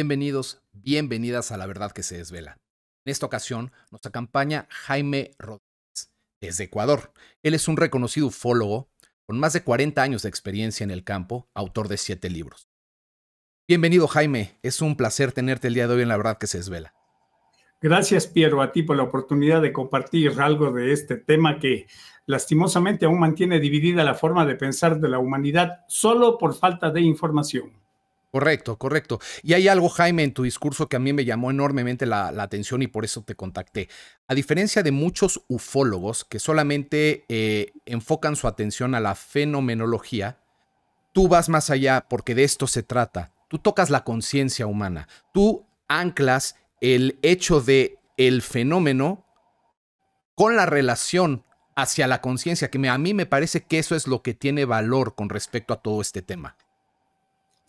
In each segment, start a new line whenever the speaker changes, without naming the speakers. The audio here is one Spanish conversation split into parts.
Bienvenidos, bienvenidas a La Verdad que se desvela. En esta ocasión nos acompaña Jaime Rodríguez, desde Ecuador. Él es un reconocido ufólogo con más de 40 años de experiencia en el campo, autor de siete libros. Bienvenido Jaime, es un placer tenerte el día de hoy en La Verdad que se desvela.
Gracias, Piero, a ti por la oportunidad de compartir algo de este tema que lastimosamente aún mantiene dividida la forma de pensar de la humanidad solo por falta de información. Correcto, correcto. Y hay algo, Jaime, en tu discurso que a mí me llamó enormemente
la, atención y por eso te contacté. A diferencia de muchos ufólogos que solamente eh, enfocan su atención a la fenomenología, tú vas más allá porque de esto se trata. Tú tocas la conciencia humana. Tú anclas el hecho de el fenómeno con la relación hacia la conciencia, que a mí me parece que eso es lo que tiene valor con respecto a todo este tema.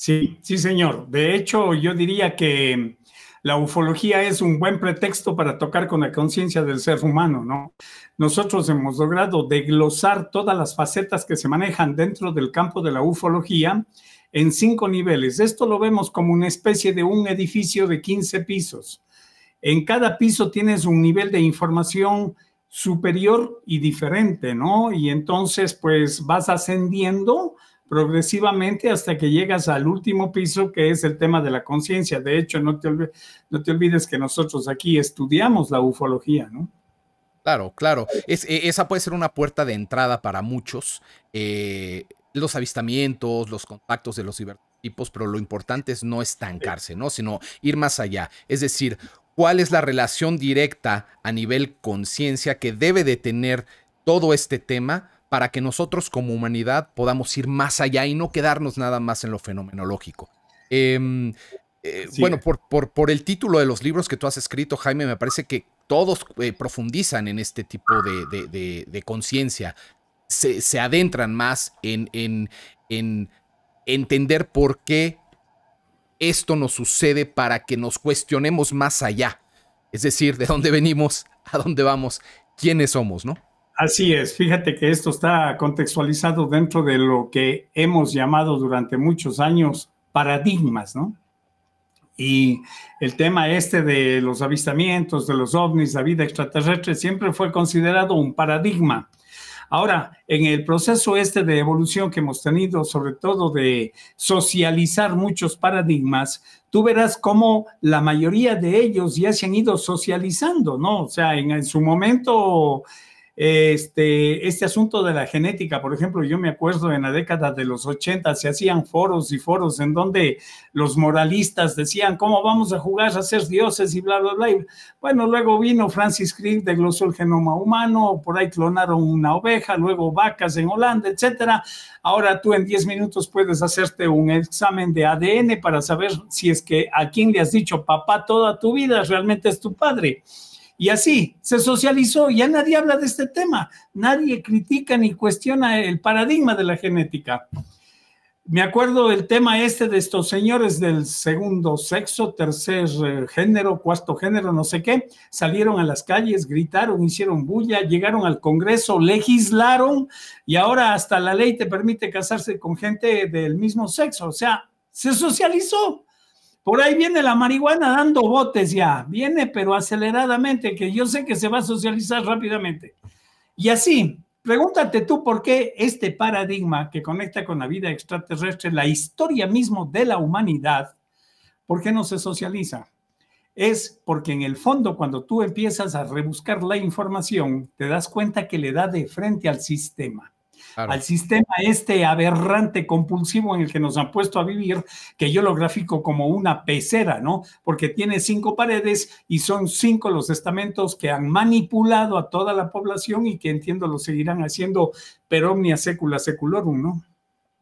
Sí, sí, señor. De hecho, yo diría que la ufología es un buen pretexto para tocar con la conciencia del ser humano, ¿no? Nosotros hemos logrado desglosar todas las facetas que se manejan dentro del campo de la ufología en cinco niveles. Esto lo vemos como una especie de un edificio de 15 pisos. En cada piso tienes un nivel de información superior y diferente, ¿no? Y entonces, pues vas ascendiendo progresivamente hasta que llegas al último piso, que es el tema de la conciencia. De hecho, no te, olvides, no te olvides que nosotros aquí estudiamos la ufología, ¿no? Claro, claro. E, esa puede ser
una puerta de entrada para muchos. Eh, los avistamientos, los contactos de los cibertipos, pero lo importante es no estancarse, ¿no? Sino ir más allá. Es decir, ¿cuál es la relación directa a nivel conciencia que debe de tener todo este tema para que nosotros como humanidad podamos ir más allá y no quedarnos nada más en lo fenomenológico. Em, eh, bueno, por, por, por, el título de los libros que tú has escrito, Jaime, me parece que todos eh, profundizan en este tipo de, conciencia, se, adentran más en, en entender por qué esto nos sucede para que nos cuestionemos más allá, es decir, de dónde venimos, a dónde vamos,
quiénes somos, ¿no? Así es, fíjate que esto está contextualizado dentro de lo que hemos llamado durante muchos años paradigmas, ¿no? Y el tema este de los avistamientos, de los ovnis, la vida extraterrestre, siempre fue considerado un paradigma. Ahora, en el proceso este de evolución que hemos tenido, sobre todo de socializar muchos paradigmas, tú verás cómo la mayoría de ellos ya se han ido socializando, ¿no? O sea, en, en su momento este, este asunto de la genética, por ejemplo, yo me acuerdo en la década de los 80 se hacían foros y foros en donde los moralistas decían, ¿cómo vamos a jugar a ser dioses y bla, bla, bla? bueno, luego vino Francis Crick, desglosó el genoma humano, por ahí clonaron una oveja, luego vacas en Holanda, etcétera. Ahora tú en 10 minutos puedes hacerte un examen de ADN para saber si es que a quien le has dicho papá toda tu vida realmente es tu padre. Y así se socializó, ya nadie habla de este tema, nadie critica ni cuestiona el paradigma de la genética. Me acuerdo del tema este de estos señores del segundo sexo, tercer eh, género, cuarto género, no sé qué, salieron a las calles, gritaron, hicieron bulla, llegaron al Congreso, legislaron y ahora hasta la ley te permite casarse con gente del mismo sexo, o sea, se socializó. Por ahí viene la marihuana dando botes ya, viene pero aceleradamente, que yo sé que se va a socializar rápidamente. Y así, pregúntate tú por qué este paradigma que conecta con la vida extraterrestre, la historia mismo de la humanidad, ¿por qué no se socializa? Es porque en el fondo cuando tú empiezas a rebuscar la información, te das cuenta que le da de frente al sistema al sistema este aberrante compulsivo en el que nos han puesto a vivir, que yo lo grafico como una pecera, ¿no? Porque tiene cinco paredes y son cinco los estamentos que han manipulado a toda la población y que entiendo lo seguirán haciendo per omnia secula seculorum, ¿no?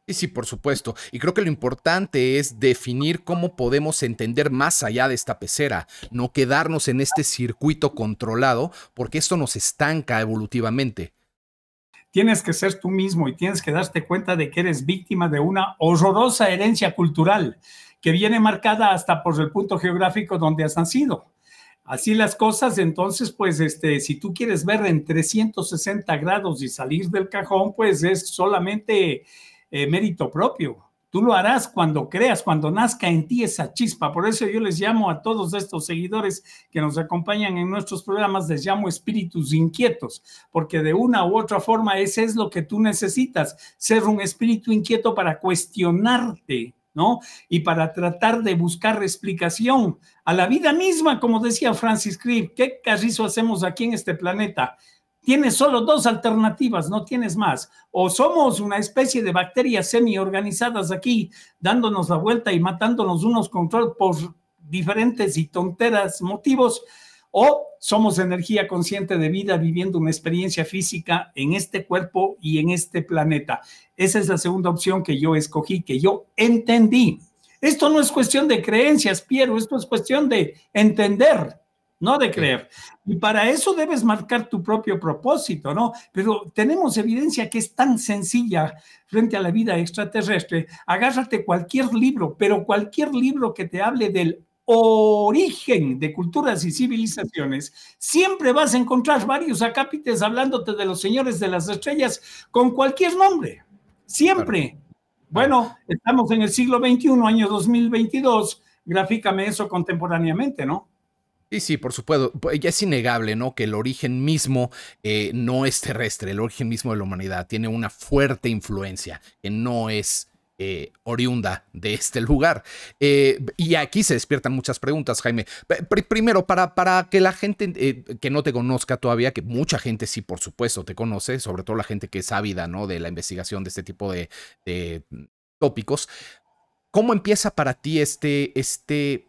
Y sí, por supuesto. Y creo que lo
importante es definir cómo podemos entender más allá de esta pecera, no quedarnos en este circuito controlado, porque esto nos estanca evolutivamente
tienes que ser tú mismo y tienes que darte cuenta de que eres víctima de una horrorosa herencia cultural que viene marcada hasta por el punto geográfico donde has nacido. Así las cosas, entonces, pues, este, si tú quieres ver en 360 grados y salir del cajón, pues es solamente eh, mérito propio. Tú lo harás cuando creas, cuando nazca en ti esa chispa. Por eso yo les llamo a todos estos seguidores que nos acompañan en nuestros programas, les llamo espíritus inquietos, porque de una u otra forma ese es lo que tú necesitas, ser un espíritu inquieto para cuestionarte, ¿no? Y para tratar de buscar explicación a la vida misma, como decía Francis Crick, ¿qué carrizo hacemos aquí en este planeta? Tienes solo dos alternativas, no tienes más. O somos una especie de bacterias semi-organizadas aquí, dándonos la vuelta y matándonos unos otros por diferentes y tonteras motivos, o somos energía consciente de vida viviendo una experiencia física en este cuerpo y en este planeta. Esa es la segunda opción que yo escogí, que yo entendí. Esto no es cuestión de creencias, Piero, esto es cuestión de entender no de creer. Y para eso debes marcar tu propio propósito, ¿no? Pero tenemos evidencia que es tan sencilla frente a la vida extraterrestre. Agárrate cualquier libro, pero cualquier libro que te hable del origen de culturas y civilizaciones, siempre vas a encontrar varios acápites hablándote de los señores de las estrellas con cualquier nombre. Siempre. Bueno, estamos en el siglo XXI, año 2022, grafícame eso contemporáneamente, ¿no?
Y sí, por supuesto, pues, ya es innegable, ¿no? Que el origen mismo eh, no es terrestre, el origen mismo de la humanidad tiene una fuerte influencia que no es eh, oriunda de este lugar. Eh, y aquí se despiertan muchas preguntas, Jaime. primero, para, para, que la gente que no te conozca todavía, que mucha gente sí, por supuesto, te conoce, sobre todo la gente que es ávida ¿no? de la investigación de este tipo de, tópicos, ¿cómo empieza para ti este, este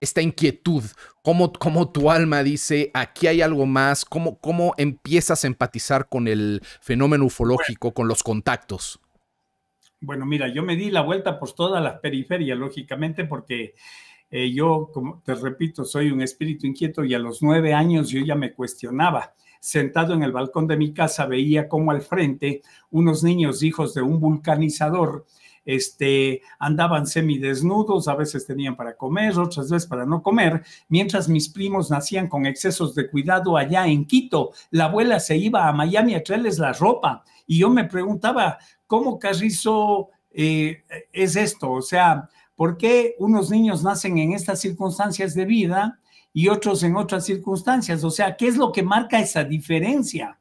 esta inquietud, cómo, tu alma dice, aquí hay algo más, cómo, cómo empiezas a empatizar con el fenómeno ufológico, con los contactos.
Bueno, mira, yo me di la vuelta por toda la periferia, lógicamente, porque eh, yo, como te repito, soy un espíritu inquieto y a los nueve años yo ya me cuestionaba. Sentado en el balcón de mi casa veía como al frente unos niños hijos de un vulcanizador este, andaban semidesnudos, a veces tenían para comer, otras veces para no comer, mientras mis primos nacían con excesos de cuidado allá en Quito. La abuela se iba a Miami a traerles la ropa y yo me preguntaba, ¿cómo Carrizo eh, es esto? O sea, ¿por qué unos niños nacen en estas circunstancias de vida? y otros en otras circunstancias. O sea, ¿qué es lo que marca esa diferencia?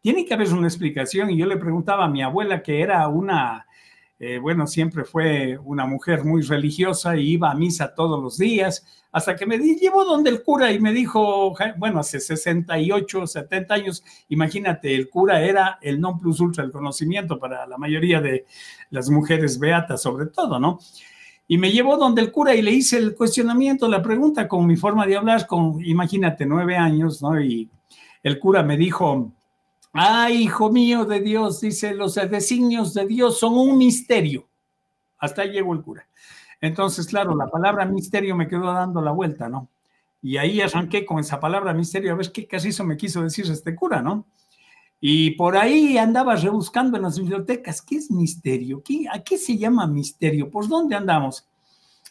Tiene que haber una explicación. Y yo le preguntaba a mi abuela, que era una eh, bueno, siempre fue una mujer muy religiosa y iba a misa todos los días, hasta que me di, llevo donde el cura y me dijo, bueno, hace 68, 70 años, imagínate, el cura era el non plus ultra del conocimiento para la mayoría de las mujeres beatas, sobre todo, ¿no? Y me llevó donde el cura y le hice el cuestionamiento, la pregunta con mi forma de hablar, con, imagínate, nueve años, ¿no? Y el cura me dijo, Ay, ah, hijo mío de Dios, dice, los designios de Dios son un misterio. Hasta ahí llegó el cura. Entonces, claro, la palabra misterio me quedó dando la vuelta, ¿no? Y ahí arranqué con esa palabra misterio, a ver qué eso me quiso decir este cura, ¿no? Y por ahí andaba rebuscando en las bibliotecas, ¿qué es misterio? ¿Qué, ¿A qué se llama misterio? ¿Por dónde andamos?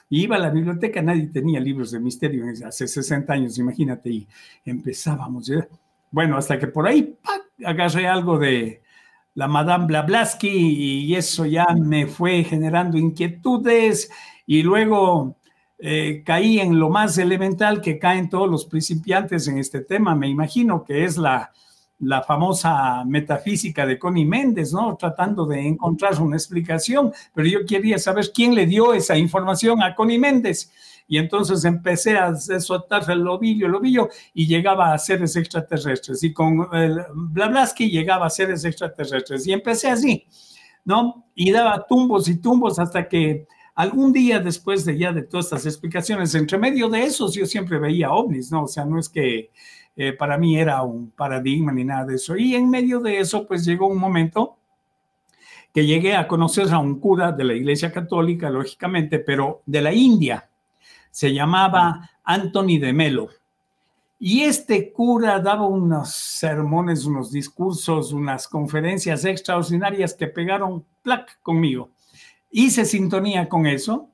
iba a la biblioteca, nadie tenía libros de misterio hace 60 años, imagínate, y empezábamos. ¿eh? Bueno, hasta que por ahí, agarré algo de la Madame Blablaski y eso ya me fue generando inquietudes y luego eh, caí en lo más elemental que caen todos los principiantes en este tema, me imagino que es la, la famosa metafísica de Connie Méndez, ¿no? Tratando de encontrar una explicación, pero yo quería saber quién le dio esa información a Connie Méndez y entonces empecé a soltar el ovillo, el ovillo, y llegaba a seres extraterrestres, y con el Blablaski llegaba a seres extraterrestres, y empecé así, ¿no? Y daba tumbos y tumbos hasta que algún día después de ya de todas estas explicaciones, entre medio de esos yo siempre veía ovnis, ¿no? O sea, no es que eh, para mí era un paradigma ni nada de eso. Y en medio de eso, pues llegó un momento que llegué a conocer a un cura de la Iglesia Católica, lógicamente, pero de la India se llamaba Anthony de Melo. Y este cura daba unos sermones, unos discursos, unas conferencias extraordinarias que pegaron plac conmigo. Hice sintonía con eso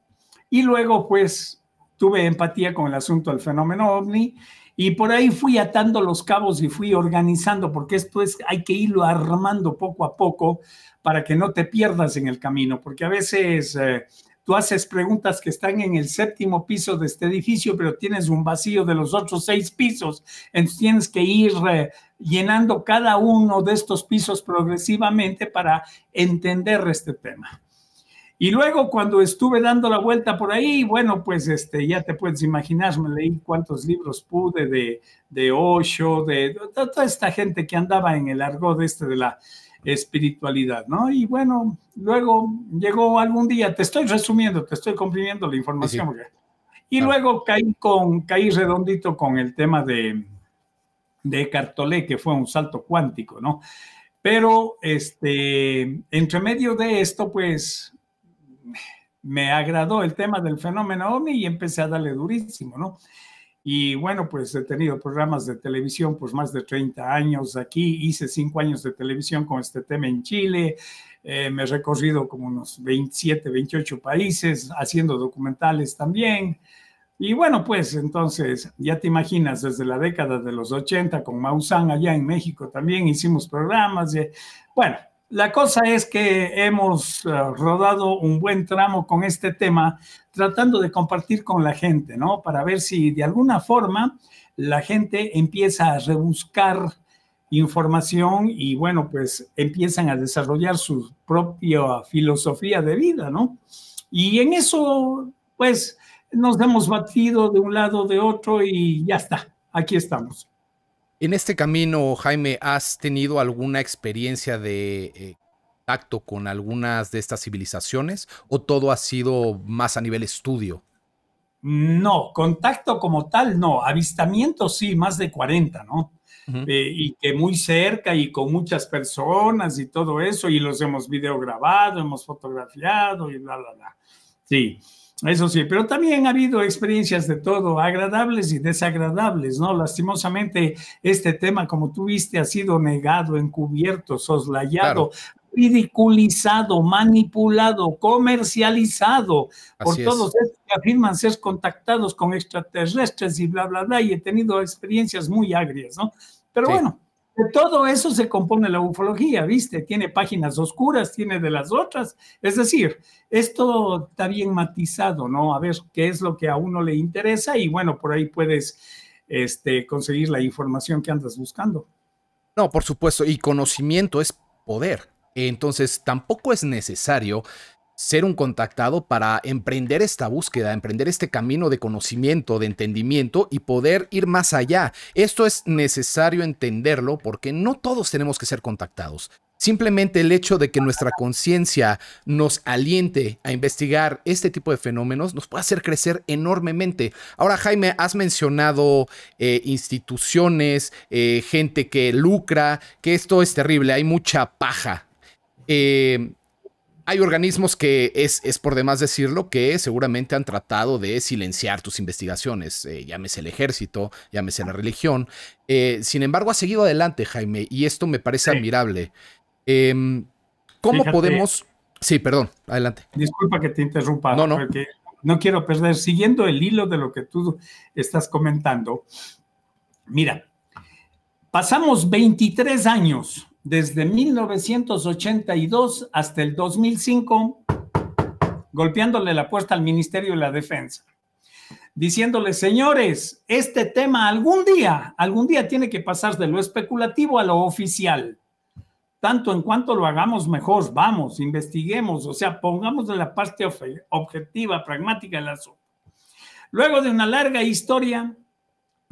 y luego pues tuve empatía con el asunto del fenómeno ovni y por ahí fui atando los cabos y fui organizando, porque esto hay que irlo armando poco a poco para que no te pierdas en el camino, porque a veces eh, tú haces preguntas que están en el séptimo piso de este edificio, pero tienes un vacío de los otros seis pisos. Entonces tienes que ir eh, llenando cada uno de estos pisos progresivamente para entender este tema. Y luego cuando estuve dando la vuelta por ahí, bueno, pues este, ya te puedes imaginar, me leí cuántos libros pude de, de Osho, de, de toda esta gente que andaba en el argot este de la, espiritualidad, ¿no? Y bueno, luego llegó algún día, te estoy resumiendo, te estoy comprimiendo la información. Y luego caí, con, caí redondito con el tema de, de Cartolé, que fue un salto cuántico, ¿no? Pero este, entre medio de esto, pues me agradó el tema del fenómeno OMI y empecé a darle durísimo, ¿no? Y bueno, pues he tenido programas de televisión por pues, más de 30 años aquí, hice 5 años de televisión con este tema en Chile, eh, me he recorrido como unos 27, 28 países haciendo documentales también. Y bueno, pues entonces, ya te imaginas, desde la década de los 80 con Maussan allá en México también hicimos programas. De, bueno, la cosa es que hemos eh, rodado un buen tramo con este tema, tratando de compartir con la gente, ¿no? Para ver si de alguna forma la gente empieza a rebuscar información y bueno, pues empiezan a desarrollar su propia filosofía de vida, ¿no? Y en eso, pues, nos hemos batido de un lado, de otro y ya está, aquí estamos. En este camino, Jaime, ¿has
tenido alguna experiencia de eh, contacto con algunas de estas civilizaciones o todo ha sido más a nivel estudio?
No, contacto como tal, no. Avistamiento, sí, más de 40, ¿no? Eh, y que muy cerca y con muchas personas y todo eso, y los hemos videograbado, hemos fotografiado y bla, bla, bla. Sí. Eso sí, pero también ha habido experiencias de todo, agradables y desagradables, ¿no? Lastimosamente, este tema, como tú viste, ha sido negado, encubierto, soslayado, ridiculizado, manipulado, comercializado por todos estos que afirman ser contactados con extraterrestres y bla, bla, bla, y he tenido experiencias muy agrias, ¿no? Pero bueno, todo eso se compone la ufología, ¿viste? Tiene páginas oscuras, tiene de las otras. Es decir, esto está bien matizado, ¿no? A ver qué es lo que a uno le interesa y bueno, por ahí puedes este, conseguir la información que andas buscando. No, por supuesto,
y conocimiento es poder. Entonces, tampoco es necesario ser un contactado para emprender esta búsqueda, emprender este camino de conocimiento, de entendimiento y poder ir más allá. Esto es necesario entenderlo porque no todos tenemos que ser contactados. Simplemente el hecho de que nuestra conciencia nos aliente a investigar este tipo de fenómenos nos puede hacer crecer enormemente. Ahora, Jaime, has mencionado eh, instituciones, eh, gente que lucra, que esto es terrible, hay mucha paja. Eh, hay organismos que es, por demás decirlo que seguramente han tratado de silenciar tus investigaciones, eh, llámese el ejército, llámese la religión. Eh, sin embargo, ha seguido adelante, Jaime, y esto me
parece admirable. Em,
¿Cómo podemos...
Sí, perdón, adelante. Disculpa que te interrumpa, no, no. no quiero perder. Siguiendo el hilo de lo que tú estás comentando, mira, pasamos 23 años desde 1982 hasta el 2005, golpeándole la puerta al Ministerio de la Defensa, diciéndole, señores, este tema algún día, algún día tiene que pasar de lo especulativo a lo oficial. Tanto en cuanto lo hagamos mejor, vamos, investiguemos, o sea, pongamos de la parte objetiva, pragmática el asunto. Luego de una larga historia,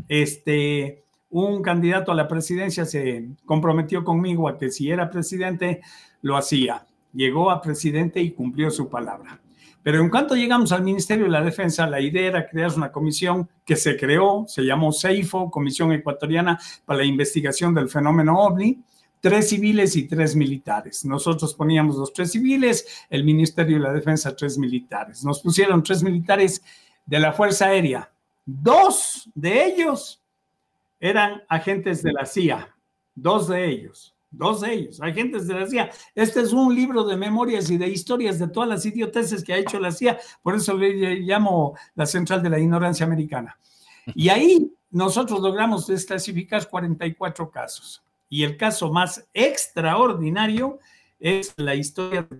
este, un candidato a la presidencia se comprometió conmigo a que si era presidente, lo hacía. Llegó a presidente y cumplió su palabra. Pero en cuanto llegamos al Ministerio de la Defensa, la idea era crear una comisión que se creó, se llamó CEIFO, Comisión Ecuatoriana para la Investigación del Fenómeno OVNI, tres civiles y tres militares. Nosotros poníamos los tres civiles, el Ministerio de la Defensa tres militares. Nos pusieron tres militares de la Fuerza Aérea. Dos de ellos eran agentes de la CIA, dos de ellos, dos de ellos, agentes de la CIA. Este es un libro de memorias y de historias de todas las idioteces que ha hecho la CIA, por eso le llamo la central de la ignorancia americana. Y ahí nosotros logramos desclasificar 44 casos. Y el caso más extraordinario es la historia que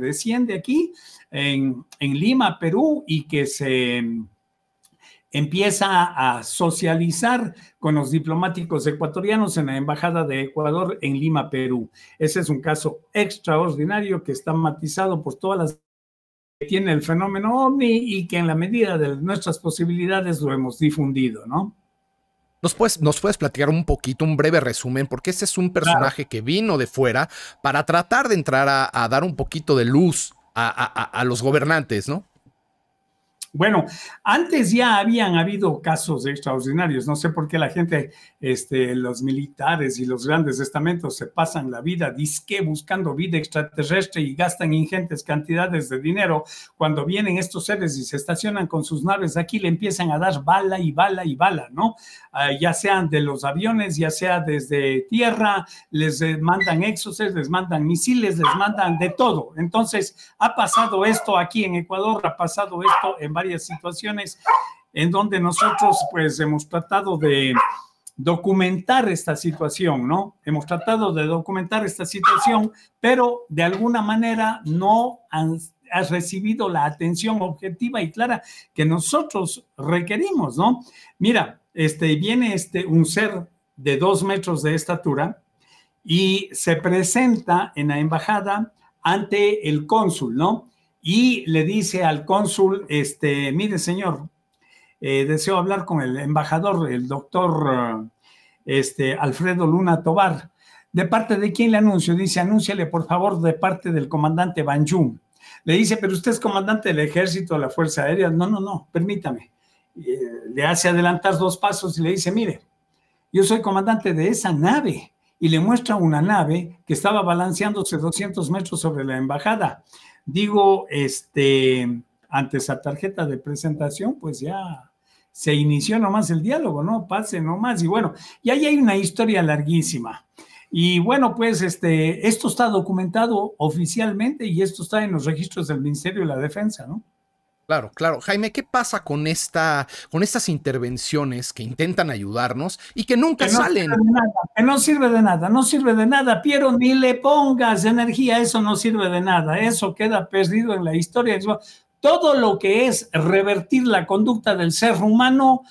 desciende aquí en Lima, Perú, y que se empieza a socializar con los diplomáticos ecuatorianos en la Embajada de Ecuador en Lima, Perú. Ese es un caso extraordinario que está matizado por todas las que tiene el fenómeno ONI y que en la medida de nuestras posibilidades lo hemos difundido, ¿no? Nos puedes, nos puedes, platicar un poquito,
un breve resumen, porque ese es un personaje que vino de fuera para tratar de entrar a, dar un poquito de luz a los gobernantes, ¿no?
Bueno, antes ya habían habido casos extraordinarios. No sé por qué la gente, este, los militares y los grandes estamentos se pasan la vida disque buscando vida extraterrestre y gastan ingentes cantidades de dinero. Cuando vienen estos seres y se estacionan con sus naves aquí, le empiezan a dar bala y bala y bala, ¿no? Ah, ya sean de los aviones, ya sea desde tierra, les eh, mandan exos, les mandan misiles, les mandan de todo. Entonces, ha pasado esto aquí en Ecuador, ha pasado esto en varias situaciones en donde nosotros pues hemos tratado de documentar esta situación, ¿no? Hemos tratado de documentar esta situación, pero de alguna manera no han, has recibido la atención objetiva y clara que nosotros requerimos, ¿no? Mira, este, viene este, un ser de dos metros de estatura y se presenta en la embajada ante el cónsul, ¿no? y le dice al cónsul, este, mire señor, eh, deseo hablar con el embajador, el doctor eh, este, Alfredo Luna Tobar. ¿De parte de quién le anuncio? Dice, anúnciale por favor de parte del comandante Banjum. Le dice, pero usted es comandante del ejército, de la Fuerza Aérea. No, no, no, permítame. Eh, le hace adelantar dos pasos y le dice, mire, yo soy comandante de esa nave. Y le muestra una nave que estaba balanceándose 200 metros sobre la embajada. Digo, este, ante esa tarjeta de presentación, pues ya se inició nomás el diálogo, ¿no? Pase nomás. Y bueno, y ahí hay una historia larguísima. Y bueno, pues este, esto está documentado oficialmente y esto está en los registros del Ministerio de la Defensa, ¿no? Claro, claro. Jaime, ¿qué pasa con,
esta, con estas intervenciones que intentan ayudarnos y que nunca salen?
que no sirve de nada, no sirve de nada, Piero, ni le pongas energía, eso no sirve de nada, eso queda perdido en la historia. Todo lo que es revertir la conducta del ser humano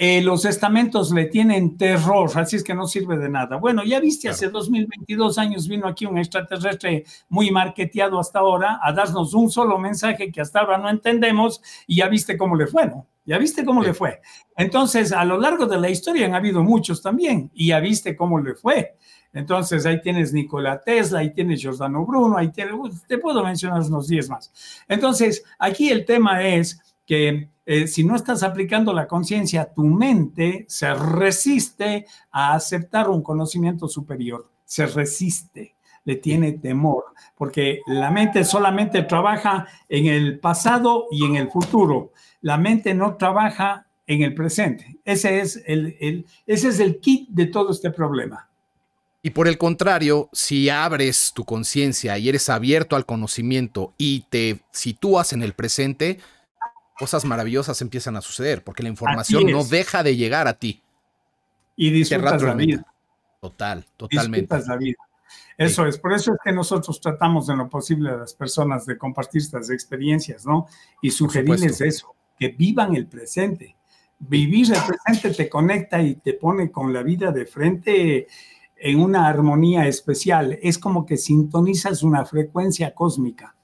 eh, los estamentos le tienen terror, así es que no sirve de nada. Bueno, ya viste, hace 2022 años vino aquí un extraterrestre muy marketeado hasta ahora a darnos un solo mensaje que hasta ahora no entendemos y ya viste cómo le fue, ¿no? Ya viste cómo le fue. Entonces, a lo largo de la historia han habido muchos también y ya viste cómo le fue. Entonces, ahí tienes Nikola Tesla, ahí tienes Giordano Bruno, ahí tienes, te puedo mencionar unos 10 más. Entonces, aquí el tema es que eh, si no estás aplicando la conciencia, tu mente se resiste a aceptar un conocimiento superior, se resiste, le tiene temor, porque la mente solamente trabaja en el pasado y en el futuro, la mente no trabaja en el presente. Ese es el, ese es el kit de todo este problema.
Y por el contrario, si abres tu conciencia y eres abierto al conocimiento y te sitúas en el presente, cosas maravillosas empiezan a suceder, porque la información no deja de llegar a ti. Y disfrutas la vida. Total, totalmente. Disfrutas la
vida. Eso es, por eso es que nosotros tratamos de lo posible a las personas de compartir estas experiencias, ¿no? Y sugerirles eso, que vivan el presente. Vivir el presente te conecta y te pone con la vida de frente en una armonía especial. Es como que sintonizas una frecuencia cósmica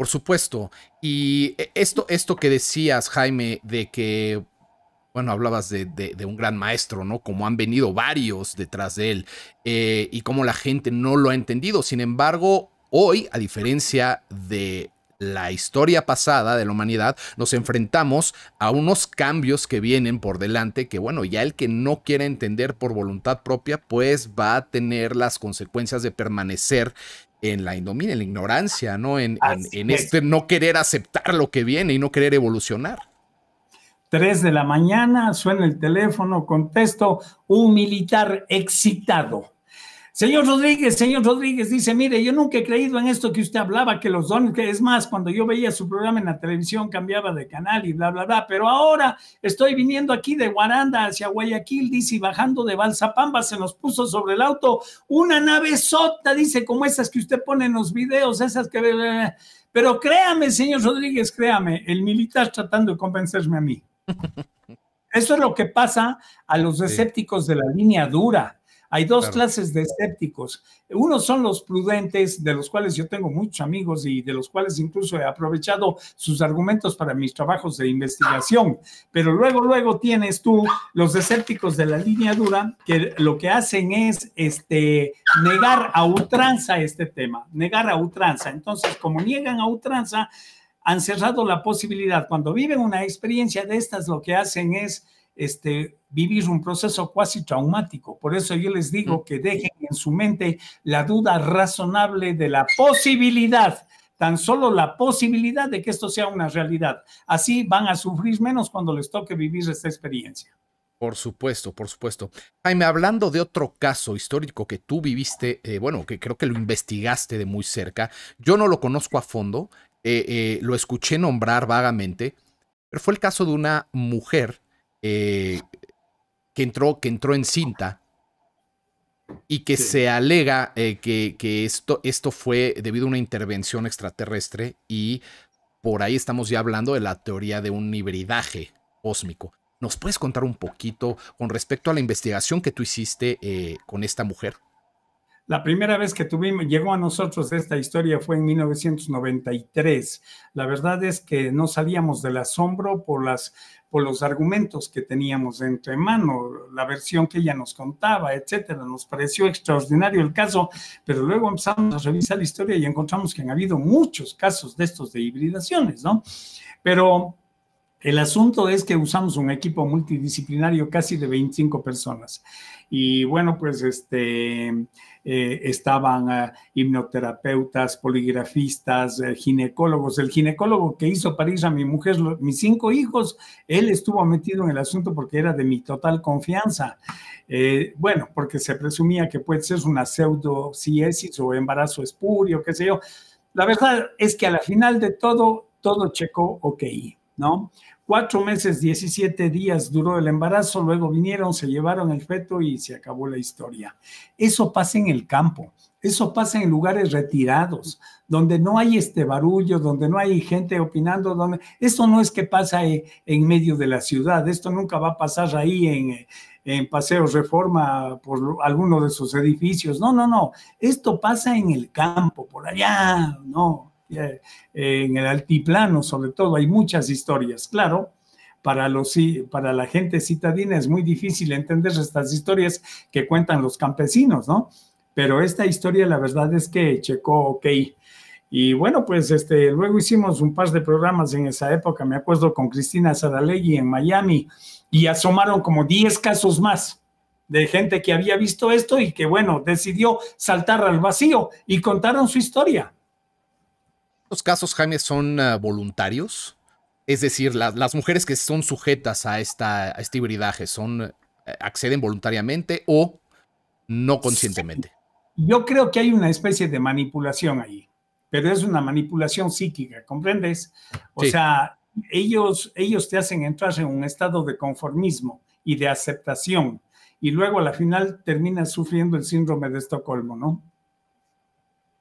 por supuesto.
Y eh, esto, esto que decías, Jaime, de que bueno, hablabas de, un gran maestro, ¿no? Como han venido varios detrás de él eh, y como la gente no lo ha entendido. Sin embargo, hoy, a diferencia de la historia pasada de la humanidad, nos enfrentamos a unos cambios que vienen por delante, que bueno, ya el que no quiera entender por voluntad propia, pues va a tener las consecuencias de permanecer en la indomina, en la ignorancia, ¿no? En, este no querer aceptar lo que viene y no querer evolucionar.
Tres de la mañana, suena el teléfono, contesto, un militar excitado Señor Rodríguez, señor Rodríguez dice, mire, yo nunca he creído en esto que usted hablaba, que los dones, que es más, cuando yo veía su programa en la televisión cambiaba de canal y bla, bla, bla, pero ahora estoy viniendo aquí de Guaranda hacia Guayaquil, dice, bajando de Balsapamba se nos puso sobre el auto una nave sota, dice, como esas que usted pone en los videos, esas que... Eh, pero créame, señor Rodríguez, créame, el militar tratando de convencerme a mí. Eso es lo que pasa a los escépticos de la línea dura hay dos clases de escépticos. Uno son los prudentes, de los cuales yo tengo muchos amigos y de los cuales incluso he aprovechado sus argumentos para mis trabajos de investigación. Pero luego, luego tienes tú los escépticos de la línea dura que lo que hacen es este, negar a ultranza este tema, negar a ultranza. Entonces, como niegan a ultranza, han cerrado la posibilidad. Cuando viven una experiencia de estas, lo que hacen es este, vivir un proceso cuasi traumático. Por eso yo les digo que dejen en su mente la duda razonable de la posibilidad tan solo la posibilidad de que esto sea una realidad. Así van a sufrir menos cuando les toque vivir esta experiencia.
Por supuesto, por supuesto. Jaime, hablando de otro caso histórico que tú viviste, eh, bueno, que creo que lo investigaste de muy cerca, yo no lo conozco a fondo, eh, eh, lo escuché nombrar vagamente, pero fue el caso de una mujer eh, que, entró, que entró en cinta y que se alega eh, que, esto, esto fue debido a una intervención extraterrestre y por ahí estamos ya hablando de la teoría de un hibridaje cósmico. ¿Nos puedes contar un poquito con respecto a la investigación que tú hiciste eh,
con esta mujer? La primera vez que tuvimos, llegó a nosotros esta historia fue en 1993. La verdad es que no salíamos del asombro por, las, por los argumentos que teníamos entre mano, la versión que ella nos contaba, etcétera. Nos pareció extraordinario el caso, pero luego empezamos a revisar la historia y encontramos que han habido muchos casos de estos de hibridaciones, ¿no? Pero el asunto es que usamos un equipo multidisciplinario casi de 25 personas. Y bueno, pues este, eh, estaban ah, hipnoterapeutas, poligrafistas, eh, ginecólogos. El ginecólogo que hizo parir a mi mujer, mis cinco hijos, él estuvo metido en el asunto porque era de mi total confianza. Eh, bueno, porque se presumía que puede ser una pseudociesis o embarazo espurio, qué sé yo. La verdad es que a la final de todo, todo checó ok ¿no? Cuatro meses, 17 días duró el embarazo, luego vinieron, se llevaron el feto y se acabó la historia. Eso pasa en el campo, eso pasa en lugares retirados, donde no hay este barullo, donde no hay gente opinando, donde... Esto no es que pasa en medio de la ciudad, esto nunca va a pasar ahí en, en Paseos Reforma por alguno de sus edificios. No, no, no, esto pasa en el campo, por allá, no, eh, en el altiplano, sobre todo, hay muchas historias, claro. Para, los, para la gente citadina es muy difícil entender estas historias que cuentan los campesinos, ¿no? Pero esta historia, la verdad es que checó, ok. Y bueno, pues este, luego hicimos un par de programas en esa época, me acuerdo con Cristina Saralegui en Miami, y asomaron como 10 casos más de gente que había visto esto y que, bueno, decidió saltar al vacío y contaron su historia.
Los casos, Jaime, son ah, voluntarios. Es decir, las mujeres que son sujetas a, esta, este hibridaje son, eh, acceden voluntariamente o no conscientemente.
Yo creo que hay una especie de manipulación ahí, pero es una manipulación psíquica, ¿comprendes? O sea, ellos, ellos te hacen entrar en un estado de conformismo y de aceptación y luego a la final terminas sufriendo el síndrome de Estocolmo, ¿no?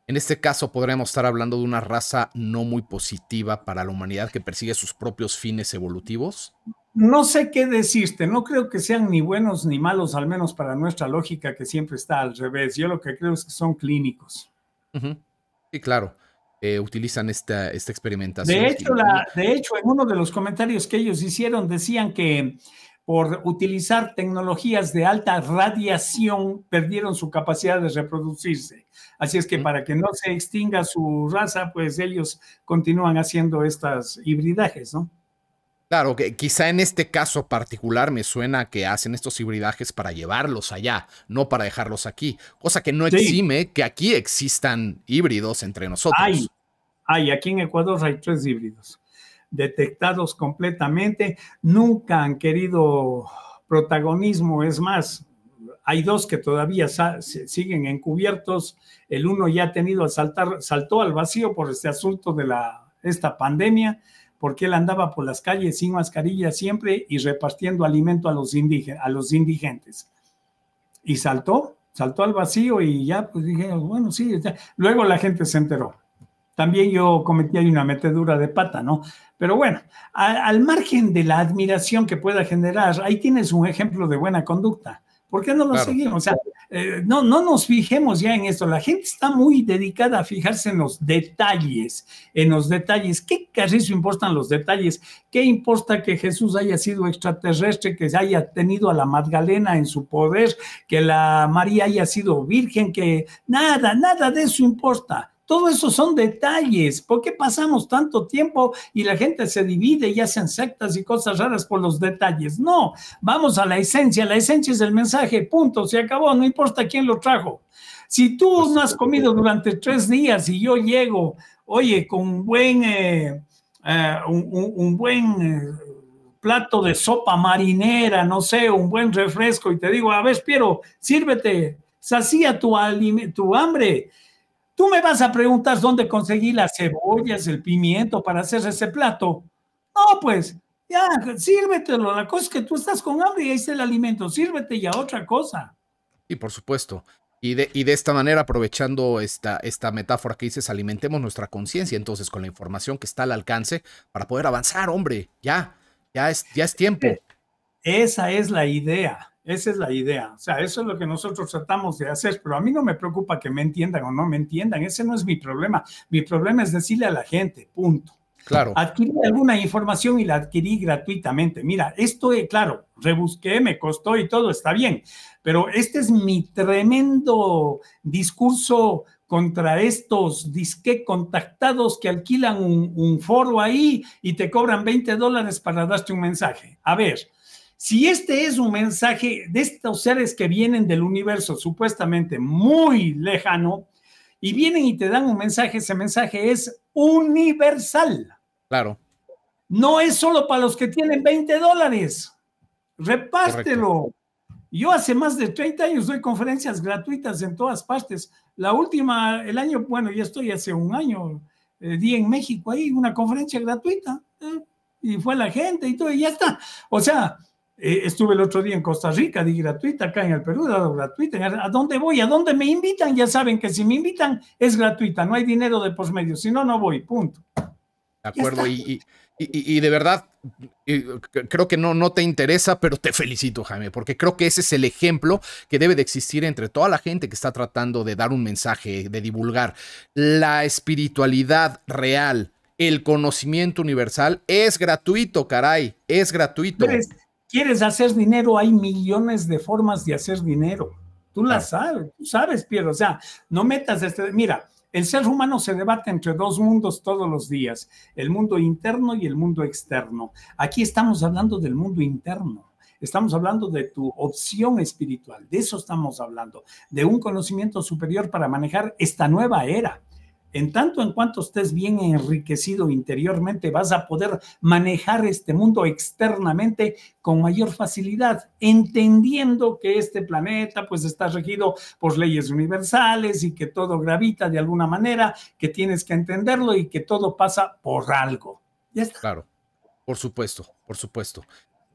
En este caso podríamos estar hablando de una raza no muy positiva para la humanidad que persigue sus propios fines evolutivos.
No sé qué decirte, no creo que sean ni buenos ni malos, al menos para nuestra lógica que siempre está al revés. Yo lo que creo es que son clínicos. Sí, claro.
Eh, utilizan esta, esta experimentación. De hecho,
de hecho, en uno de los comentarios que ellos hicieron decían que por utilizar tecnologías de alta radiación, perdieron su capacidad de reproducirse. Así es que para que no se extinga su raza, pues ellos continúan haciendo estos hibridajes, ¿no? Claro, que quizá
en este caso particular me suena que hacen estos hibridajes para llevarlos allá, no para dejarlos aquí, cosa que no exime que aquí existan híbridos entre nosotros.
hay, aquí en Ecuador hay tres híbridos detectados completamente, nunca han querido protagonismo, es más, hay dos que todavía siguen encubiertos. El uno ya ha tenido a saltar, saltó al vacío por este asunto de la, esta pandemia, porque él andaba por las calles sin mascarilla siempre y repartiendo alimento a los, a los indigentes. Y saltó, saltó al vacío y ya, pues dije, bueno, sí. Luego la gente se enteró. También yo cometí ahí una metedura de pata, ¿no? Pero bueno, al margen de la admiración que pueda generar, ahí tienes un ejemplo de buena conducta. ¿Por qué no lo seguimos? O sea, eh, no, no nos fijemos ya en esto. La gente está muy dedicada a fijarse en los detalles, en los detalles. ¿Qué carrizo importan los detalles? ¿Qué importa que Jesús haya sido extraterrestre, que haya tenido a la Magdalena en su poder, que la María haya sido virgen, que nada, nada de eso importa. Todo eso son detalles. ¿Por qué pasamos tanto tiempo y la gente se divide y hacen sectas y cosas raras por los detalles? No, vamos a la esencia. La esencia es el mensaje, punto, se acabó, no importa quién lo trajo. Si tú pues no has comido durante tres días y yo llego, oye, con un buen, eh, eh, buen... Eh, plato de sopa marinera, no sé, un buen refresco y te digo, a ver, Piero, sírvete, sacía tu, tu hambre. Tú me vas a preguntar dónde conseguí las cebollas, el pimiento para hacer ese plato. No, pues, ya, sírvetelo. La cosa es que tú estás con hambre y ahí está el alimento. Sírvete ya otra cosa. Y por
supuesto. Y de, y de esta manera, aprovechando esta, esta metáfora que dices, alimentemos nuestra conciencia entonces con la información que está al alcance para poder avanzar, hombre. Ya, ya es, ya es
tiempo. Esa es la idea. Esa es la idea. O sea, eso es lo que nosotros tratamos de hacer, pero a mí no me preocupa que me entiendan o no me entiendan. Ese no es mi problema. Mi problema es decirle a la gente, punto. Claro. Adquirí alguna información y la adquirí gratuitamente. Mira, esto, eh, claro, rebusqué, me costó y todo, está bien, pero este es mi tremendo discurso contra estos disque contactados que alquilan un, foro ahí y te cobran 20 dólares para darte un mensaje. A ver, si este es un mensaje de estos seres que vienen del universo supuestamente muy lejano y vienen y te dan un mensaje, ese mensaje es universal. Claro. No es solo para los que tienen 20 dólares. Repártelo. Yo hace más de 30 años doy conferencias gratuitas en todas partes. La última, el año, bueno, ya estoy hace un año, eh, di en México ahí una conferencia gratuita. Eh, y fue la gente y todo, y ya está. O sea, eh, estuve el otro día en Costa Rica, di gratuita, acá en el Perú, dado gratuita. ¿A dónde voy? ¿A dónde me invitan? Ya saben que si me invitan es gratuita, no hay dinero de posmedio, si no, no voy, punto.
De acuerdo, y, y, de verdad, creo que no, no te interesa, pero te felicito, Jaime, porque creo que ese es el ejemplo que debe de existir entre toda la gente que está tratando de dar un mensaje, de divulgar. La espiritualidad real, el conocimiento universal es gratuito, caray, es gratuito.
Pues, ¿Quieres hacer dinero? Hay millones de formas de hacer dinero. Tú las sabes, tú sabes, Piero. O sea, no metas este. Mira, el ser humano se debate entre dos mundos todos los días: el mundo interno y el mundo externo. Aquí estamos hablando del mundo interno. Estamos hablando de tu opción espiritual, de eso estamos hablando, de un conocimiento superior para manejar esta nueva era. En tanto en cuanto estés bien enriquecido interiormente, vas a poder manejar este mundo externamente con mayor facilidad, entendiendo que este planeta pues está regido por leyes universales y que todo gravita de alguna manera, que tienes que entenderlo y que todo pasa por algo. Ya está. Claro, por supuesto, por supuesto.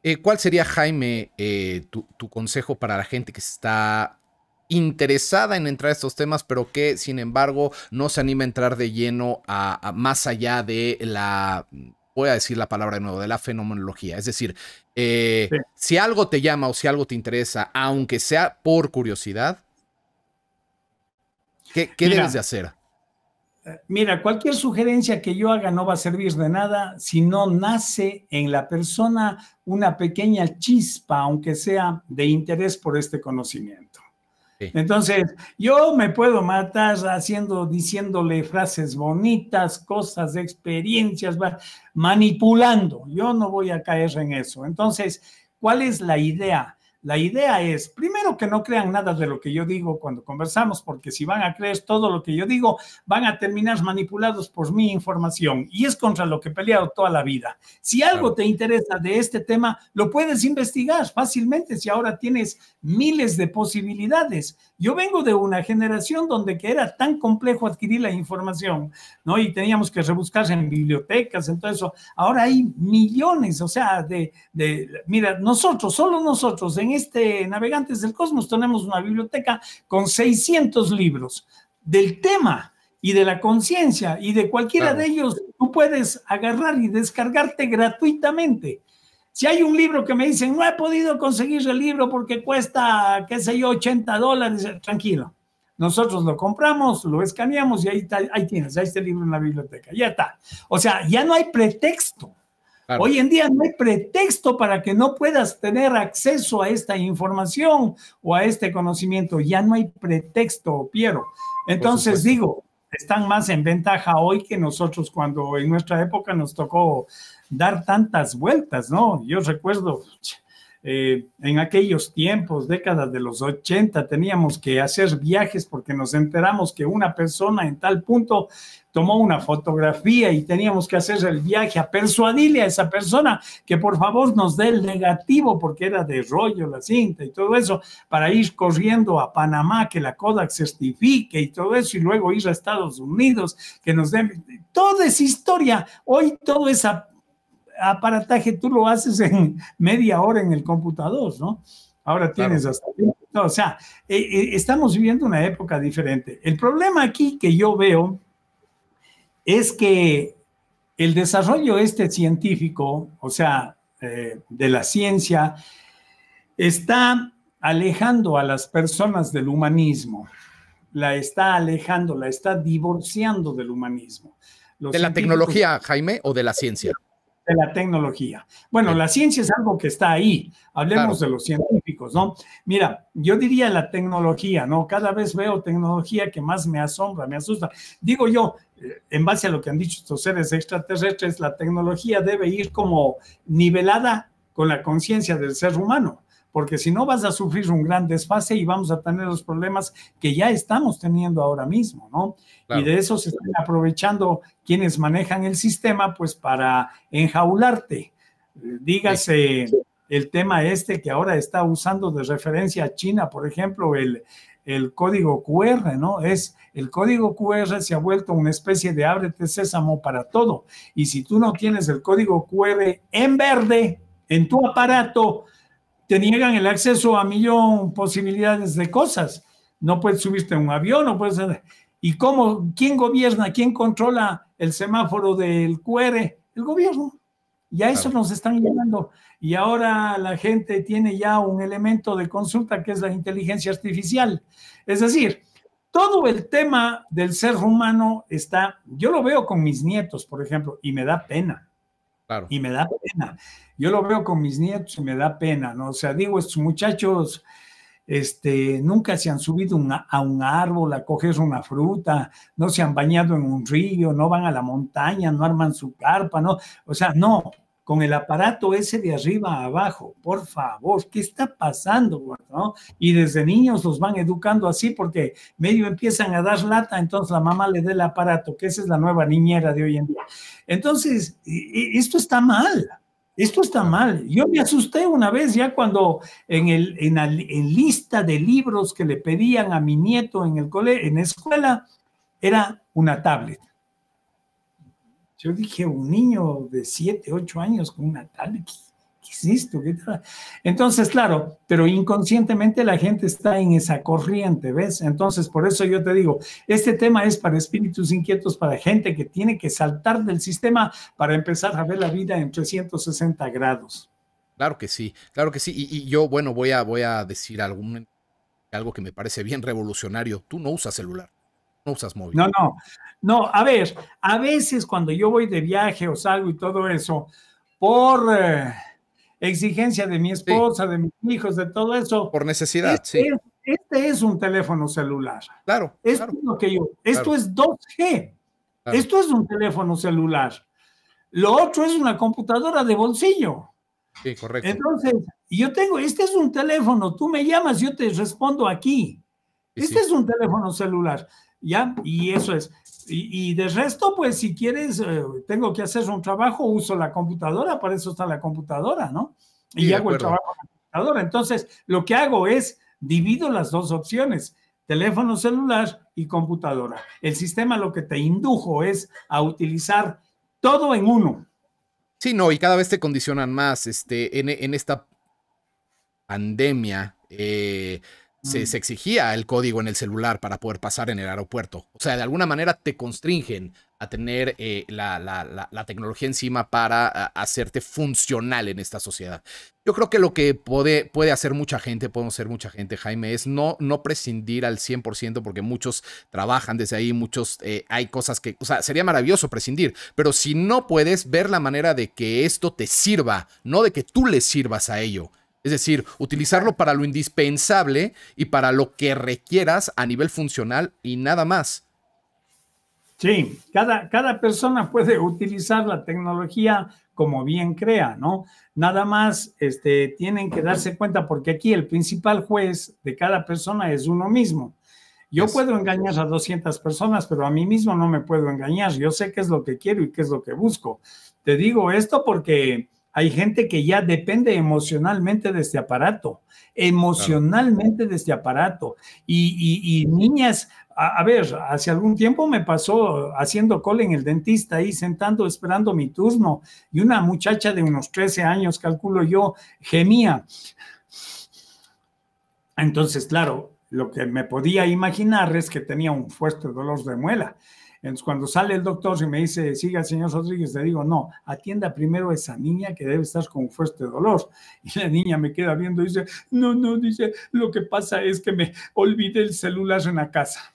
Eh, ¿Cuál sería, Jaime, eh, tu, tu consejo para la gente que está interesada en entrar a estos temas, pero que sin embargo no se anima a entrar de lleno a, más allá de la voy a decir la palabra de nuevo, de la fenomenología. Es decir, eh, si algo te llama o si algo te interesa, aunque sea por curiosidad,
¿qué, debes de hacer? Eh, mira, cualquier sugerencia que yo haga no va a servir de nada si no nace en la persona una pequeña chispa, aunque sea de interés por este conocimiento. Entonces, yo me puedo matar haciendo, diciéndole frases bonitas, cosas, experiencias, manipulando. Yo no voy a caer en eso. Entonces, ¿cuál es la idea? La idea es, primero, que no crean nada de lo que yo digo cuando conversamos, porque si van a creer todo lo que yo digo, van a terminar manipulados por mi información. Y es contra lo que he peleado toda la vida. Si algo te interesa de este tema, lo puedes investigar fácilmente si ahora tienes miles de posibilidades. Yo vengo de una generación donde que era tan complejo adquirir la información, ¿no? Y teníamos que rebuscarse en bibliotecas, en todo eso. Ahora hay millones, o sea, de, de mira, nosotros, solo nosotros en este Navegantes del Cosmos tenemos una biblioteca con 600 libros del tema y de la conciencia y de cualquiera de ellos tú puedes agarrar y descargarte gratuitamente. Si hay un libro que me dicen, no he podido conseguir el libro porque cuesta, qué sé yo, 80 dólares, tranquilo. Nosotros lo compramos, lo escaneamos y ahí, ahí tienes, ahí está el libro en la biblioteca. Ya está. O sea, ya no hay pretexto. Hoy en día no hay pretexto para que no puedas tener acceso a esta información o a este conocimiento. Ya no hay pretexto, Piero. Entonces digo, están más en ventaja hoy que nosotros cuando en nuestra época nos tocó dar tantas vueltas, ¿no? Yo recuerdo eh, en aquellos tiempos, décadas de los 80, teníamos que hacer viajes porque nos enteramos que una persona en tal punto tomó una fotografía y teníamos que hacer el viaje a persuadirle a esa persona que por favor nos dé el negativo porque era de rollo la cinta y todo eso, para ir corriendo a Panamá, que la Kodak certifique y todo eso, y luego ir a Estados Unidos, que nos dé Toda esa historia, hoy todo ese aparataje tú lo haces en media hora en el computador, ¿no? Ahora tienes hasta... o sea, eh, eh, estamos viviendo una época diferente. El problema aquí que yo veo es que el desarrollo este científico, o sea, eh, de la ciencia, está alejando a las personas del humanismo, la está alejando, la está divorciando del humanismo. ¿De la tecnología, Jaime, o de la ciencia? de la tecnología. Bueno, la ciencia es algo que está ahí. Hablemos de los científicos, ¿no? Mira, yo diría la tecnología, ¿no? Cada vez veo tecnología que más me asombra, me asusta. Digo yo, eh, en base a lo que han dicho estos seres extraterrestres, la tecnología debe ir como nivelada con la conciencia del ser humano porque si no vas a sufrir un gran desfase y vamos a tener los problemas que ya estamos teniendo ahora mismo, ¿no? Y de eso se están aprovechando quienes manejan el sistema, pues para enjaularte. Dígase el tema este que ahora está usando de referencia China, por ejemplo, el, el código QR, ¿no? Es el código QR se ha vuelto una especie de ábrete sésamo para todo. Y si tú no tienes el código QR en verde en tu aparato, te niegan el acceso a millón posibilidades de cosas. No puedes subirte a un avión, no puedes... ¿Y cómo? ¿Quién gobierna? ¿Quién controla el semáforo del QR? El gobierno. Y a eso nos están llevando. Y ahora la gente tiene ya un elemento de consulta que es la inteligencia artificial. Es decir, todo el tema del ser humano está, yo lo veo con mis nietos, por ejemplo, y me da pena. Y me da pena. Yo lo veo con mis nietos y me da pena, ¿no? O sea, digo, estos muchachos este, nunca se han subido a un árbol a coger una fruta, no se han bañado en un río, no van a la montaña, no arman su carpa, ¿no? O sea, no, con el aparato ese de arriba a abajo. Por favor, ¿qué está pasando? Y desde niños los van educando así porque medio empiezan a dar lata, entonces la mamá le da el aparato, que esa es la nueva niñera de hoy en día. Entonces, esto está mal. Esto está mal. Yo me asusté una vez ya cuando en, el, en la lista de libros que le pedían a mi nieto en, el cole, en la escuela era una tablet. Yo dije, un niño de 7, 8 años con una tal, ¿qué, es esto? Entonces, claro, pero inconscientemente la gente está en esa corriente, ¿ves? Entonces, por eso yo te digo, este tema es para espíritus inquietos, para gente que tiene que saltar del sistema para empezar a ver la vida en 360 grados. Claro
que sí, claro que sí. Y, y yo, bueno, voy a, voy a decir algún, algo que me parece bien
revolucionario. Tú no usas celular, no usas móvil. No, no. No, a ver, a veces cuando yo voy de viaje o salgo y todo eso, por eh, exigencia de mi esposa, de mis hijos, de todo eso. Por necesidad, este sí. Este es un teléfono celular. Claro. Esto es Esto es 2G. Esto es un teléfono celular. Lo otro es una computadora de bolsillo. Sí, correcto. Entonces, yo tengo, este es un teléfono, tú me llamas, yo te respondo aquí. este es un teléfono celular. ¿ya? Y eso es. Y, de resto, pues si quieres, eh, tengo que hacer un trabajo, uso la computadora, para eso está la computadora, ¿no? Y hago el trabajo con la computadora. Entonces, lo que hago es, divido las dos opciones, teléfono celular y computadora. El sistema lo que te indujo es a utilizar todo en uno. Sí, no, y cada vez te condicionan más este, en,
esta pandemia. Eh, Mm. se, exigía el código en el celular para poder pasar en el aeropuerto. O sea, de alguna manera te constringen a tener eh, la, tecnología encima para ah, hacerte funcional en esta sociedad. Yo creo que lo que puede, puede hacer mucha gente, podemos hacer mucha gente, Jaime, es no, no prescindir al 100% porque muchos trabajan desde ahí, muchos eh, hay cosas que, o sea, sería maravilloso prescindir, pero si no puedes ver la manera de que esto te sirva, no de que tú le sirvas a ello. Es decir, utilizarlo para lo indispensable y para lo que requieras
a nivel funcional y nada más. Sí, cada, cada persona puede utilizar la tecnología como bien crea, ¿no? Nada más este, tienen que darse cuenta porque aquí el principal juez de cada persona es uno mismo. Yo puedo engañar a 200 personas, pero a mí mismo no me puedo engañar. Yo sé qué es lo que quiero y qué es lo que busco. Te digo esto porque hay gente que ya depende emocionalmente de este aparato, emocionalmente de este aparato. Y, niñas, a, ver, hace algún tiempo me pasó haciendo cola en el dentista ahí sentando, esperando mi turno, y una muchacha de unos 13 años, calculo yo, gemía. Entonces, claro, lo que me podía imaginar es que tenía un fuerte dolor de muela. Entonces, cuando sale el doctor y me dice, siga el señor Rodríguez, le digo, no, atienda primero a esa niña que debe estar con fuerte dolor. Y la niña me queda viendo y dice, no, no, dice, lo que pasa es que me olvidé el celular en la casa.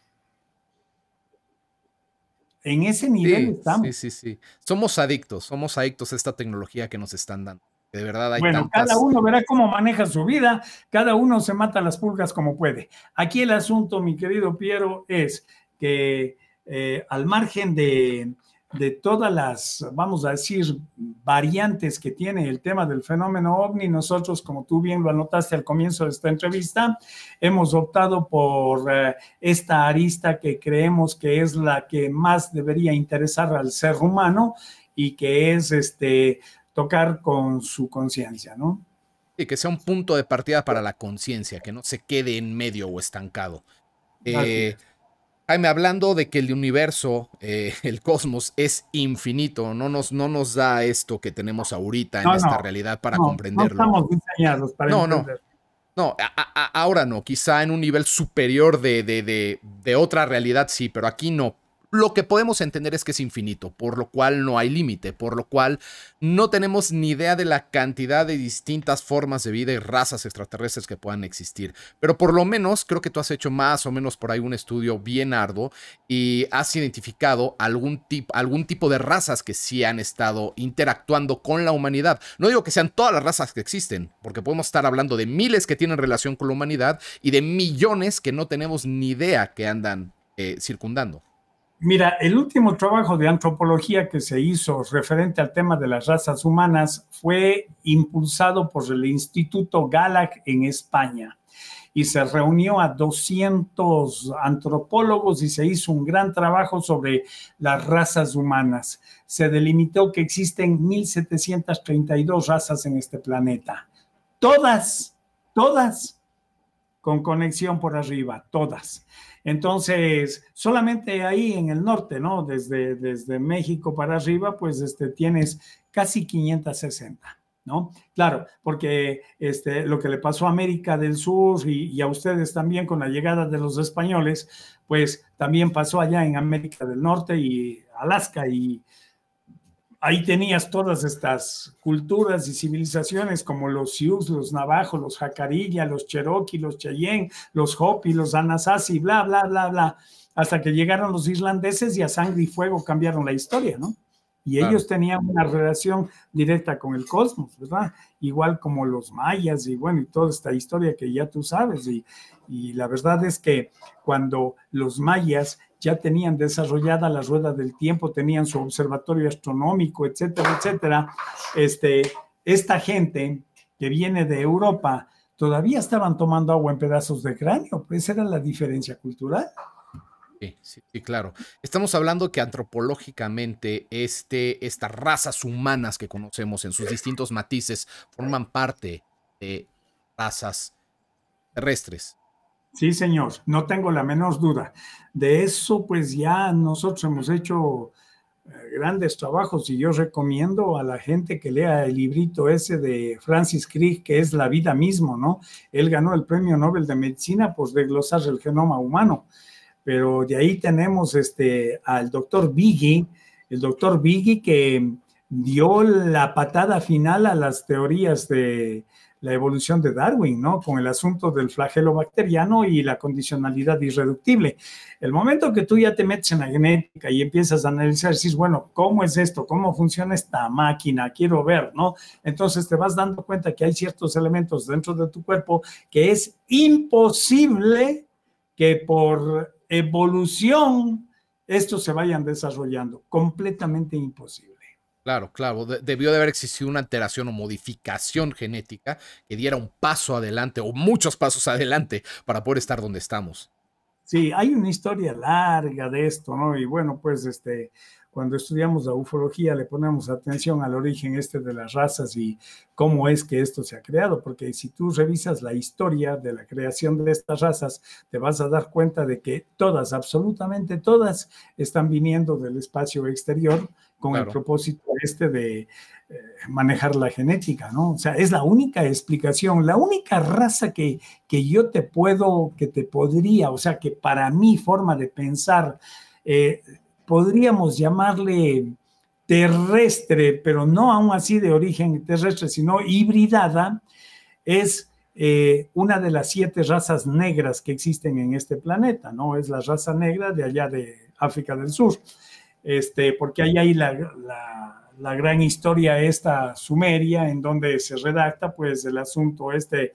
En ese nivel estamos.
Sí, sí, sí. Somos adictos, somos adictos a esta tecnología que nos están dando. De verdad hay Bueno, cada uno
verá cómo maneja su vida, cada uno se mata las pulgas como puede. Aquí el asunto, mi querido Piero, es que eh, al margen de, todas las, vamos a decir, variantes que tiene el tema del fenómeno ovni, nosotros, como tú bien lo anotaste al comienzo de esta entrevista, hemos optado por eh, esta arista que creemos que es la que más debería interesar al ser humano y que es este tocar con su conciencia, ¿no?
Y que sea un punto de partida para la conciencia, que no se quede en medio o estancado. Eh, Jaime, hablando de que el universo, eh, el cosmos, es infinito, no nos, no nos da esto que tenemos ahorita en esta realidad para comprenderlo. No no, No, ahora no, quizá en un nivel superior de, de, de, otra realidad sí, pero aquí no lo que podemos entender es que es infinito, por lo cual no hay límite, por lo cual no tenemos ni idea de la cantidad de distintas formas de vida y razas extraterrestres que puedan existir. Pero por lo menos creo que tú has hecho más o menos por ahí un estudio bien arduo y has identificado algún, algún tipo de razas que sí han estado interactuando con la humanidad. No digo que sean todas las razas que existen, porque podemos estar hablando de miles que tienen relación con la humanidad y de millones que no tenemos ni idea que andan eh, circundando.
Mira, el último trabajo de antropología que se hizo referente al tema de las razas humanas fue impulsado por el Instituto Galac en España y se reunió a 200 antropólogos y se hizo un gran trabajo sobre las razas humanas. Se delimitó que existen 1.732 razas en este planeta. Todas, todas, con conexión por arriba, todas. Entonces, solamente ahí en el norte, ¿no? Desde, desde México para arriba, pues este, tienes casi 560. ¿No? Claro, porque este, lo que le pasó a América del Sur y, y, a ustedes también con la llegada de los españoles, pues también pasó allá en América del Norte y Alaska y ahí tenías todas estas culturas y civilizaciones como los Sioux, los Navajos, los Jacarilla, los Cherokee, los Cheyenne, los Hopi, los Anasazi, bla, bla, bla, bla, hasta que llegaron los islandeses y a sangre y fuego cambiaron la historia, ¿no? Y ellos tenían una relación directa con el cosmos, ¿verdad? Igual como los mayas y bueno, y toda esta historia que ya tú sabes. Y, y la verdad es que cuando los mayas ya tenían desarrollada la rueda del tiempo, tenían su observatorio astronómico, etcétera, etcétera. Este, esta gente que viene de Europa todavía estaban tomando agua en pedazos de cráneo, pues era la diferencia cultural.
Sí, sí, sí, claro. Estamos hablando que antropológicamente este, estas razas humanas que conocemos en sus distintos matices forman parte
de razas terrestres. Sí, señor, no tengo la menor duda. De eso, pues ya nosotros hemos hecho eh, grandes trabajos y yo recomiendo a la gente que lea el librito ese de Francis Crick, que es La vida mismo, ¿no? Él ganó el premio Nobel de Medicina por desglosar el genoma humano, pero de ahí tenemos este, al doctor Biggie, el doctor Biggie que dio la patada final a las teorías de, la evolución de Darwin, ¿no? Con el asunto del flagelo bacteriano y la condicionalidad irreductible. El momento que tú ya te metes en la genética y empiezas a analizar, dices, bueno, ¿cómo es esto? ¿Cómo funciona esta máquina? Quiero ver, ¿no? Entonces te vas dando cuenta que hay ciertos elementos dentro de tu cuerpo que es imposible que por evolución estos se vayan desarrollando, completamente imposible.
Claro, claro. debió de haber existido una alteración o modificación genética que diera un paso adelante o muchos pasos adelante para poder estar donde estamos.
Sí, hay una historia larga de esto, ¿no? Y bueno, pues este, cuando estudiamos la ufología le ponemos atención al origen este de las razas y cómo es que esto se ha creado, porque si tú revisas la historia de la creación de estas razas, te vas a dar cuenta de que todas, absolutamente todas, están viniendo del espacio exterior con el propósito este de eh, manejar la genética, ¿no? O sea, es la única explicación, la única raza que, yo te puedo, que te podría, o sea, que para mi forma de pensar, eh, podríamos llamarle terrestre, pero no aún así de origen terrestre, sino hibridada, es eh, una de las siete razas negras que existen en este planeta, ¿no? Es la raza negra de allá de África del Sur. Este, porque hay ahí la, la, gran historia esta sumeria en donde se redacta pues el asunto este,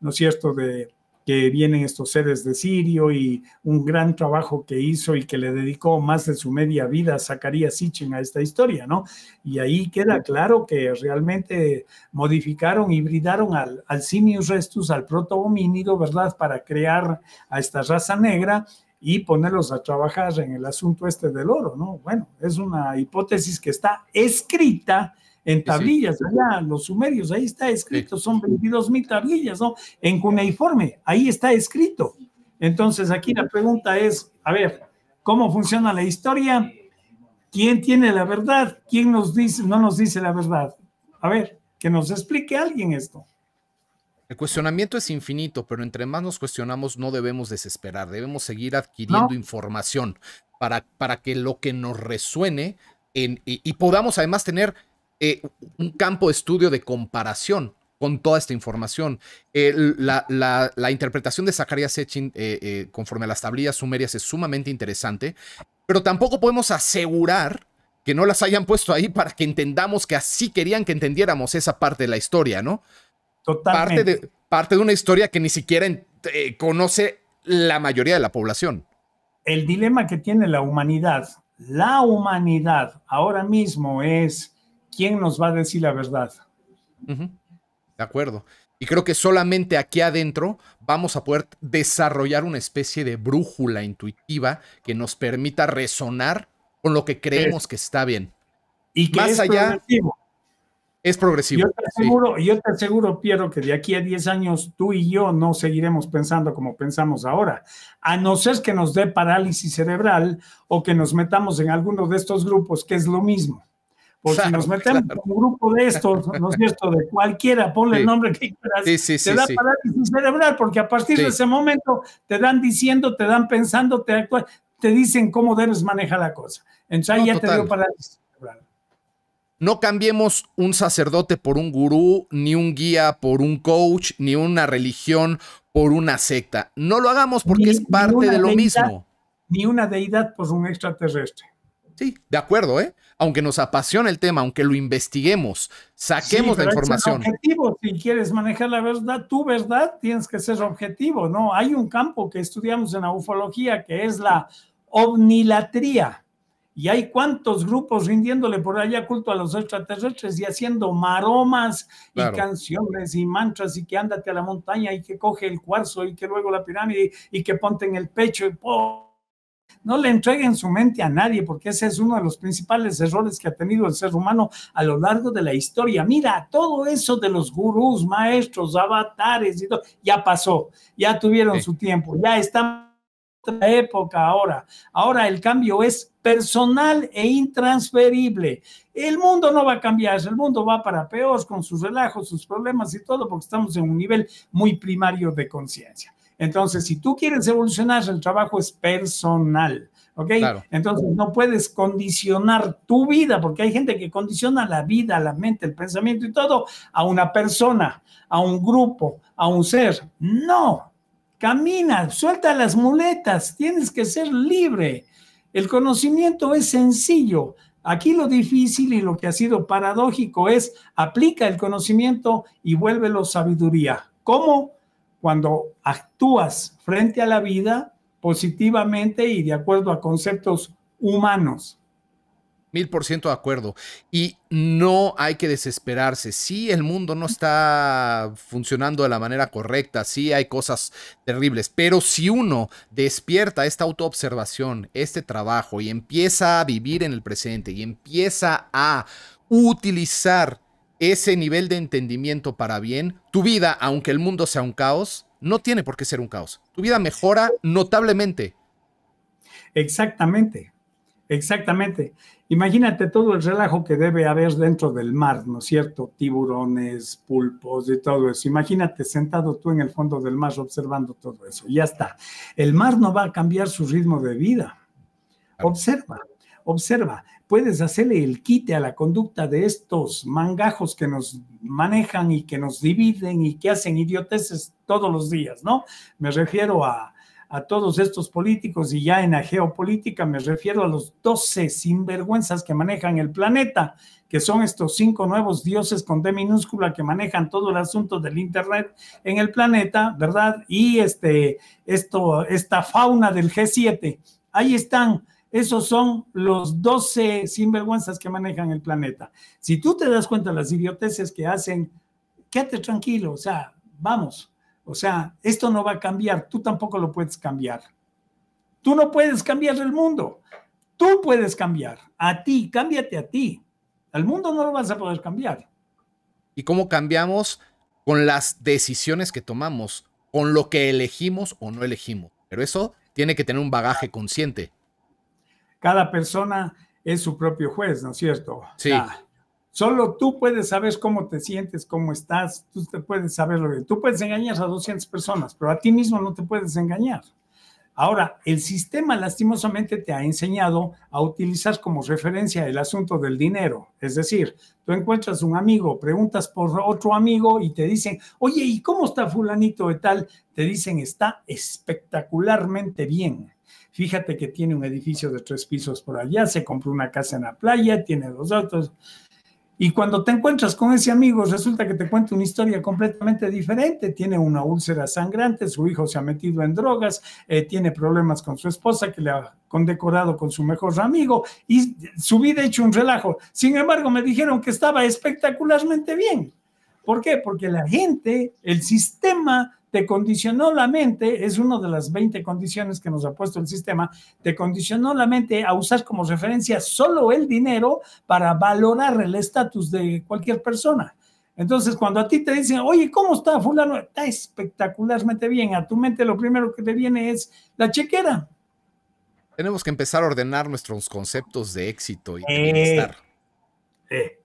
¿no es cierto?, de que vienen estos seres de Sirio y un gran trabajo que hizo y que le dedicó más de su media vida Zacarías Sitchin a esta historia, ¿no? Y ahí queda claro que realmente modificaron, hibridaron al, al simius restus, al proto-homínido, ¿verdad?, para crear a esta raza negra y ponerlos a trabajar en el asunto este del oro, ¿no? Bueno, es una hipótesis que está escrita en tablillas, allá los sumerios, ahí está escrito, son 22 mil tablillas, ¿no? En cuneiforme, ahí está escrito. Entonces aquí la pregunta es, a ver, ¿cómo funciona la historia? ¿Quién tiene la verdad? ¿Quién nos dice, no nos dice la verdad? A ver, que nos explique alguien esto.
El cuestionamiento es infinito, pero entre más nos cuestionamos no debemos desesperar, debemos seguir adquiriendo información para, para que lo que nos resuene y, podamos además tener eh, un campo de estudio de comparación con toda esta información. la, interpretación de Zacarías Sechin eh, eh, conforme a las tablillas sumerias es sumamente interesante, pero tampoco podemos asegurar que no las hayan puesto ahí para que entendamos que así querían que entendiéramos esa parte de la historia, ¿no? Parte de, parte de una historia que ni siquiera eh, conoce la mayoría de la
población. El dilema que tiene la humanidad, la humanidad ahora mismo es quién nos va a decir la verdad. De
acuerdo. Y creo que solamente aquí adentro vamos a poder desarrollar una especie de brújula intuitiva que nos permita resonar con lo que creemos que está bien.
Y que más es allá. Es progresivo. Yo te, aseguro, Piero, que de aquí a 10 años tú y yo no seguiremos pensando como pensamos ahora, a no ser que nos dé parálisis cerebral o que nos metamos en alguno de estos grupos, que es lo mismo. Porque si nos metemos en un grupo de estos, ¿no es cierto? De cualquiera, ponle el nombre que quieras, te da parálisis cerebral, porque a partir de ese momento te dan diciendo, te dan pensando, te, te dicen cómo debes manejar la cosa. Entonces ahí ya te dio parálisis.
No cambiemos un sacerdote por un gurú, ni un guía por un coach, ni una religión por una secta. No lo hagamos porque es parte de lo mismo.
Ni una deidad por pues, un extraterrestre.
Sí, de acuerdo, ¿eh? Aunque nos apasiona el tema, aunque lo investiguemos, saquemos la información.
objetivo, si quieres manejar la verdad, tu verdad, tienes que ser objetivo, ¿no? Hay un campo que estudiamos en la ufología que es la omnilatría y hay cuantos grupos rindiéndole por allá culto a los extraterrestres y haciendo maromas y canciones y mantras y que ándate a la montaña y que coge el cuarzo y que luego la pirámide y que ponte en el pecho y no le entreguen su mente a nadie, porque ese es uno de los principales errores que ha tenido el ser humano a lo largo de la historia. Mira, todo eso de los gurús, maestros, avatares, y todo, ya pasó, ya tuvieron su tiempo, ya están época ahora. Ahora el cambio es personal e intransferible. El mundo no va a cambiar, el mundo va para peor con sus relajos, sus problemas y todo, porque estamos en un nivel muy primario de conciencia. Entonces, si tú quieres evolucionar, el trabajo es personal. ¿Ok? Entonces no puedes condicionar tu vida, porque hay gente que condiciona la vida, la mente, el pensamiento y todo a una persona, a un grupo, a un ser. No, camina, suelta las muletas, tienes que ser libre. El conocimiento es sencillo. Aquí lo difícil y lo que ha sido paradójico es aplica el conocimiento y vuélvelo sabiduría. ¿Cómo? Cuando actúas frente a la vida positivamente y de acuerdo a conceptos humanos. Mil por ciento de
acuerdo. Y no hay que desesperarse. si el mundo no está funcionando de la manera correcta. si hay cosas terribles. Pero si uno despierta esta autoobservación, este trabajo, y empieza a vivir en el presente, y empieza a utilizar ese nivel de entendimiento para bien, tu vida, aunque el mundo sea un caos, no tiene por qué ser un caos. Tu vida mejora notablemente.
Exactamente. Exactamente. Imagínate todo el relajo que debe haber dentro del mar, ¿no es cierto? Tiburones, pulpos y todo eso. Imagínate sentado tú en el fondo del mar observando todo eso. Ya está. El mar no va a cambiar su ritmo de vida. Observa, observa. Puedes hacerle el quite a la conducta de estos mangajos que nos manejan y que nos dividen y que hacen idioteces todos los días, ¿no? Me refiero a a todos estos políticos y ya en la geopolítica me refiero a los 12 sinvergüenzas que manejan el planeta, que son estos cinco nuevos dioses con D minúscula que manejan todo el asunto del Internet en el planeta, ¿verdad? Y este, esto, esta fauna del G7. Ahí están. Esos son los 12 sinvergüenzas que manejan el planeta. Si tú te das cuenta de las idioteces que hacen, quédate tranquilo, o sea, vamos o sea, esto no va a cambiar, tú tampoco lo puedes cambiar. Tú no puedes cambiar el mundo, tú puedes cambiar, a ti, cámbiate a ti. Al mundo no lo vas a poder cambiar. ¿Y cómo cambiamos? Con las
decisiones que tomamos, con lo que elegimos o no elegimos. Pero eso tiene que tener
un bagaje consciente. Cada persona es su propio juez, ¿no es cierto? Sí. Solo tú puedes saber cómo te sientes, cómo estás, tú te puedes saber lo que... Tú puedes engañar a 200 personas, pero a ti mismo no te puedes engañar. Ahora, el sistema lastimosamente te ha enseñado a utilizar como referencia el asunto del dinero. Es decir, tú encuentras un amigo, preguntas por otro amigo y te dicen, oye, ¿y cómo está fulanito de tal? Te dicen, está espectacularmente bien. Fíjate que tiene un edificio de tres pisos por allá, se compró una casa en la playa, tiene dos autos. Y cuando te encuentras con ese amigo, resulta que te cuenta una historia completamente diferente. Tiene una úlcera sangrante, su hijo se ha metido en drogas, eh, tiene problemas con su esposa que le ha condecorado con su mejor amigo y su vida ha hecho un relajo. Sin embargo, me dijeron que estaba espectacularmente bien. ¿Por qué? Porque la gente, el sistema te condicionó la mente, es una de las 20 condiciones que nos ha puesto el sistema, te condicionó la mente a usar como referencia solo el dinero para valorar el estatus de cualquier persona. Entonces, cuando a ti te dicen, oye, ¿cómo está fulano? Está espectacularmente bien. A tu mente lo primero que te viene es la chequera.
Tenemos que empezar a ordenar nuestros conceptos de éxito y de eh. bienestar.
Eh.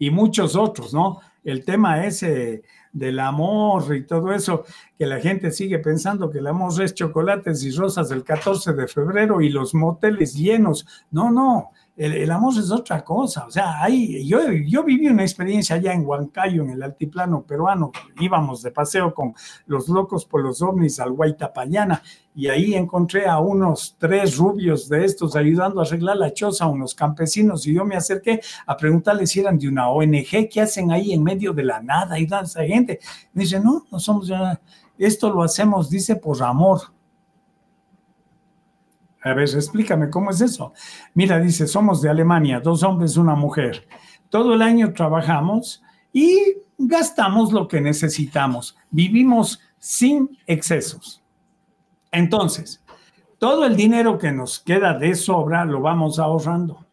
y muchos otros, ¿no? El tema es eh, del amor y todo eso, que la gente sigue pensando que el amor es chocolates y rosas el 14 de febrero y los moteles llenos. No, no, el, amor es otra cosa. O sea, ahí, yo, yo viví una experiencia allá en Huancayo, en el altiplano peruano. Íbamos de paseo con los locos por los ovnis al Guaitapallana y ahí encontré a unos tres rubios de estos ayudando a arreglar la choza, a unos campesinos, y yo me acerqué a preguntarles si eran de una ONG, ¿qué hacen ahí en medio de la nada? y a esa gente. Me dice, no, no somos de Esto lo hacemos, dice, por amor a ver, explícame cómo es eso. Mira, dice, somos de Alemania, dos hombres, una mujer. Todo el año trabajamos y gastamos lo que necesitamos. Vivimos sin excesos. Entonces, todo el dinero que nos queda de sobra lo vamos ahorrando,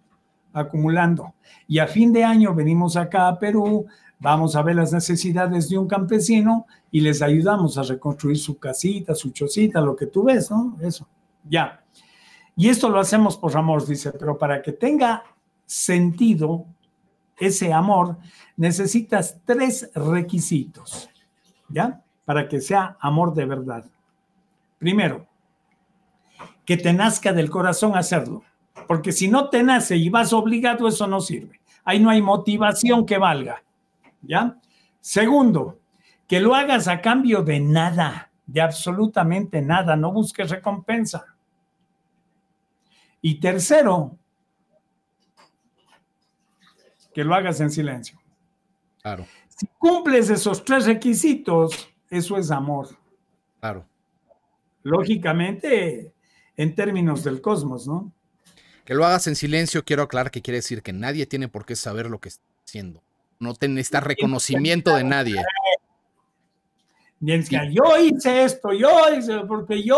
acumulando. Y a fin de año venimos acá a Perú, vamos a ver las necesidades de un campesino y les ayudamos a reconstruir su casita, su chocita, lo que tú ves, ¿no? Eso, ya. Y esto lo hacemos por amor, dice, pero para que tenga sentido ese amor, necesitas tres requisitos, ¿ya? Para que sea amor de verdad. Primero, que te nazca del corazón hacerlo, porque si no te nace y vas obligado, eso no sirve. Ahí no hay motivación que valga, ¿ya? Segundo, que lo hagas a cambio de nada, de absolutamente nada, no busques recompensa. Y tercero, que lo hagas en silencio. Claro. Si cumples esos tres requisitos, eso es amor. Claro. Lógicamente, en términos del cosmos, ¿no?
Que lo hagas en silencio, quiero aclarar que quiere decir que nadie tiene por qué saber lo que está haciendo. No necesita reconocimiento de nadie.
Yo hice esto, yo hice, porque yo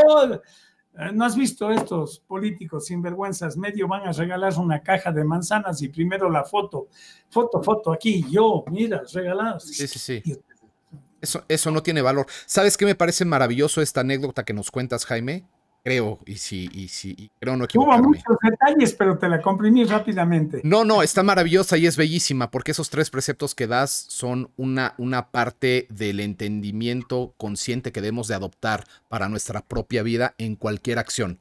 eh, ¿No has visto estos políticos sinvergüenzas? Medio van a regalar una caja de manzanas y primero la foto. Foto, foto, aquí, yo, mira, regalados. Sí, sí, sí. Eso, eso
no tiene valor. ¿Sabes qué me parece maravilloso esta anécdota que nos cuentas, Jaime? creo, y si, y si,
creo no equivocarme. muchos detalles, pero te la comprimí rápidamente.
No, no, está maravillosa y es bellísima, porque esos tres preceptos que das son una, una parte del entendimiento consciente que debemos de adoptar para nuestra propia vida en cualquier acción.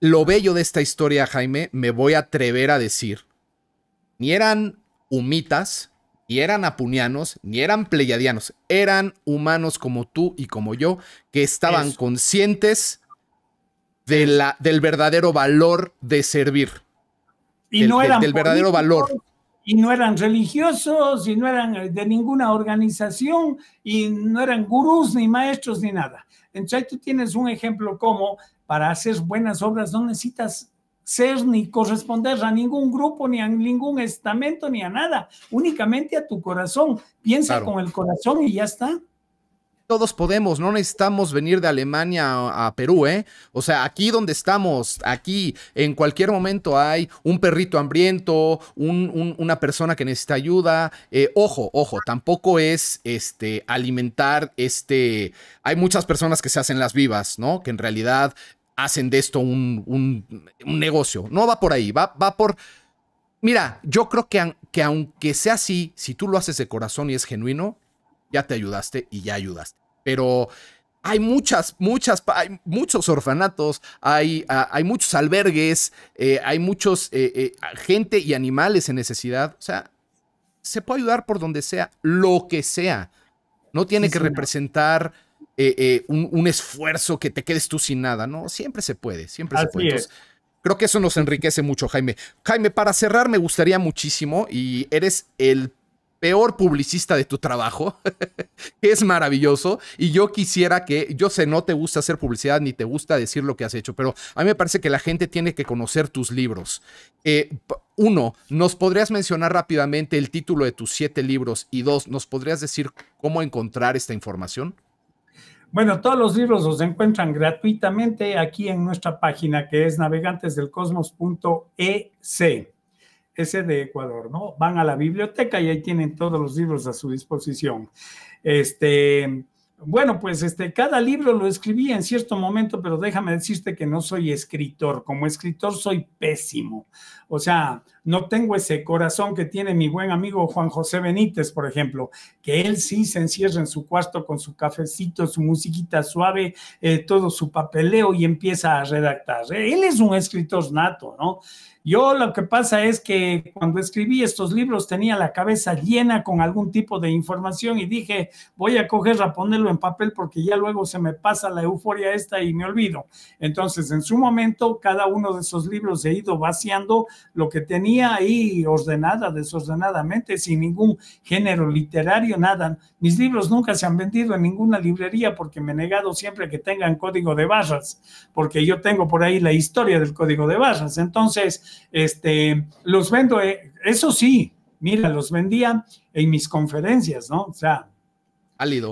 Lo bello de esta historia, Jaime, me voy a atrever a decir, ni eran humitas, ni eran apunianos, ni eran pleyadianos, eran humanos como tú y como yo, que estaban conscientes la, del verdadero valor de servir. Y no eran del verdadero valor.
Y no eran religiosos, y no eran eh, de ninguna organización, y no eran gurús, ni maestros, ni nada. Entonces ahí tú tienes un ejemplo como para hacer buenas obras no necesitas ser ni corresponder a ningún grupo, ni a ningún estamento, ni a nada, únicamente a tu corazón. Piensa con el corazón y ya está
todos podemos, no necesitamos venir de Alemania a, Perú, ¿eh? O sea, aquí donde estamos, aquí, en cualquier momento hay un perrito hambriento, una persona que necesita ayuda. Eh, ojo, ojo, tampoco es este, alimentar este... Hay muchas personas que se hacen las vivas, ¿no? Que en realidad hacen de esto un, un negocio. No va por ahí, va, va por... Mira, yo creo que, que aunque sea así, si tú lo haces de corazón y es genuino, ya te ayudaste y ya ayudaste. Pero hay muchas, muchas, hay muchos orfanatos, hay, ah, hay muchos albergues, eh, hay muchos eh, eh, gente y animales en necesidad. O sea, se puede ayudar por donde sea, lo que sea. No tiene que representar un, esfuerzo que te quedes tú sin nada, ¿no? Siempre se puede, siempre se puede. Entonces, creo que eso nos enriquece mucho, Jaime. Jaime, para cerrar, me gustaría muchísimo, y eres el peor publicista de tu trabajo. es maravilloso y yo quisiera que, yo sé, no te gusta hacer publicidad ni te gusta decir lo que has hecho, pero a mí me parece que la gente tiene que conocer tus libros. Eh, uno, ¿nos podrías mencionar rápidamente el título de tus siete libros? Y dos, ¿nos podrías decir cómo encontrar esta información?
Bueno, todos los libros los encuentran gratuitamente aquí en nuestra página que es navegantesdelcosmos.ec ese de Ecuador, ¿no? Van a la biblioteca y ahí tienen todos los libros a su disposición. Este, bueno, pues este, cada libro lo escribí en cierto momento, pero déjame decirte que no soy escritor. Como escritor soy pésimo. O sea, no tengo ese corazón que tiene mi buen amigo Juan José Benítez, por ejemplo, que él sí se encierra en su cuarto con su cafecito, su musiquita suave, eh, todo su papeleo y empieza a redactar. Eh, él es un escritor nato, ¿no? Yo lo que pasa es que cuando escribí estos libros tenía la cabeza llena con algún tipo de información y dije, voy a coger a ponerlo en papel porque ya luego se me pasa la euforia esta y me olvido. Entonces, en su momento, cada uno de esos libros he ido vaciando lo que tenía y ahí ordenada, desordenadamente, sin ningún género literario, nada. Mis libros nunca se han vendido en ninguna librería porque me he negado siempre que tengan código de barras, porque yo tengo por ahí la historia del código de barras. Entonces, este, los vendo, eh, eso sí, mira, los vendía en mis conferencias, ¿no? O sea,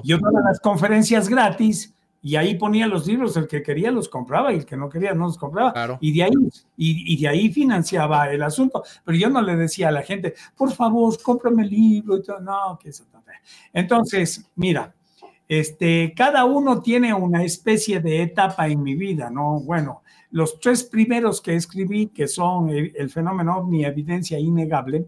Yo daba las conferencias gratis y ahí ponía los libros, el que quería los compraba y el que no quería no los compraba. Y, de ahí, y, de ahí financiaba el asunto. Pero yo no le decía a la gente, por favor, cómprame el libro. no, que eso también. Entonces, mira, este, cada uno tiene una especie de etapa en mi vida, ¿no? Bueno, los tres primeros que escribí, que son el, fenómeno ovni, evidencia innegable,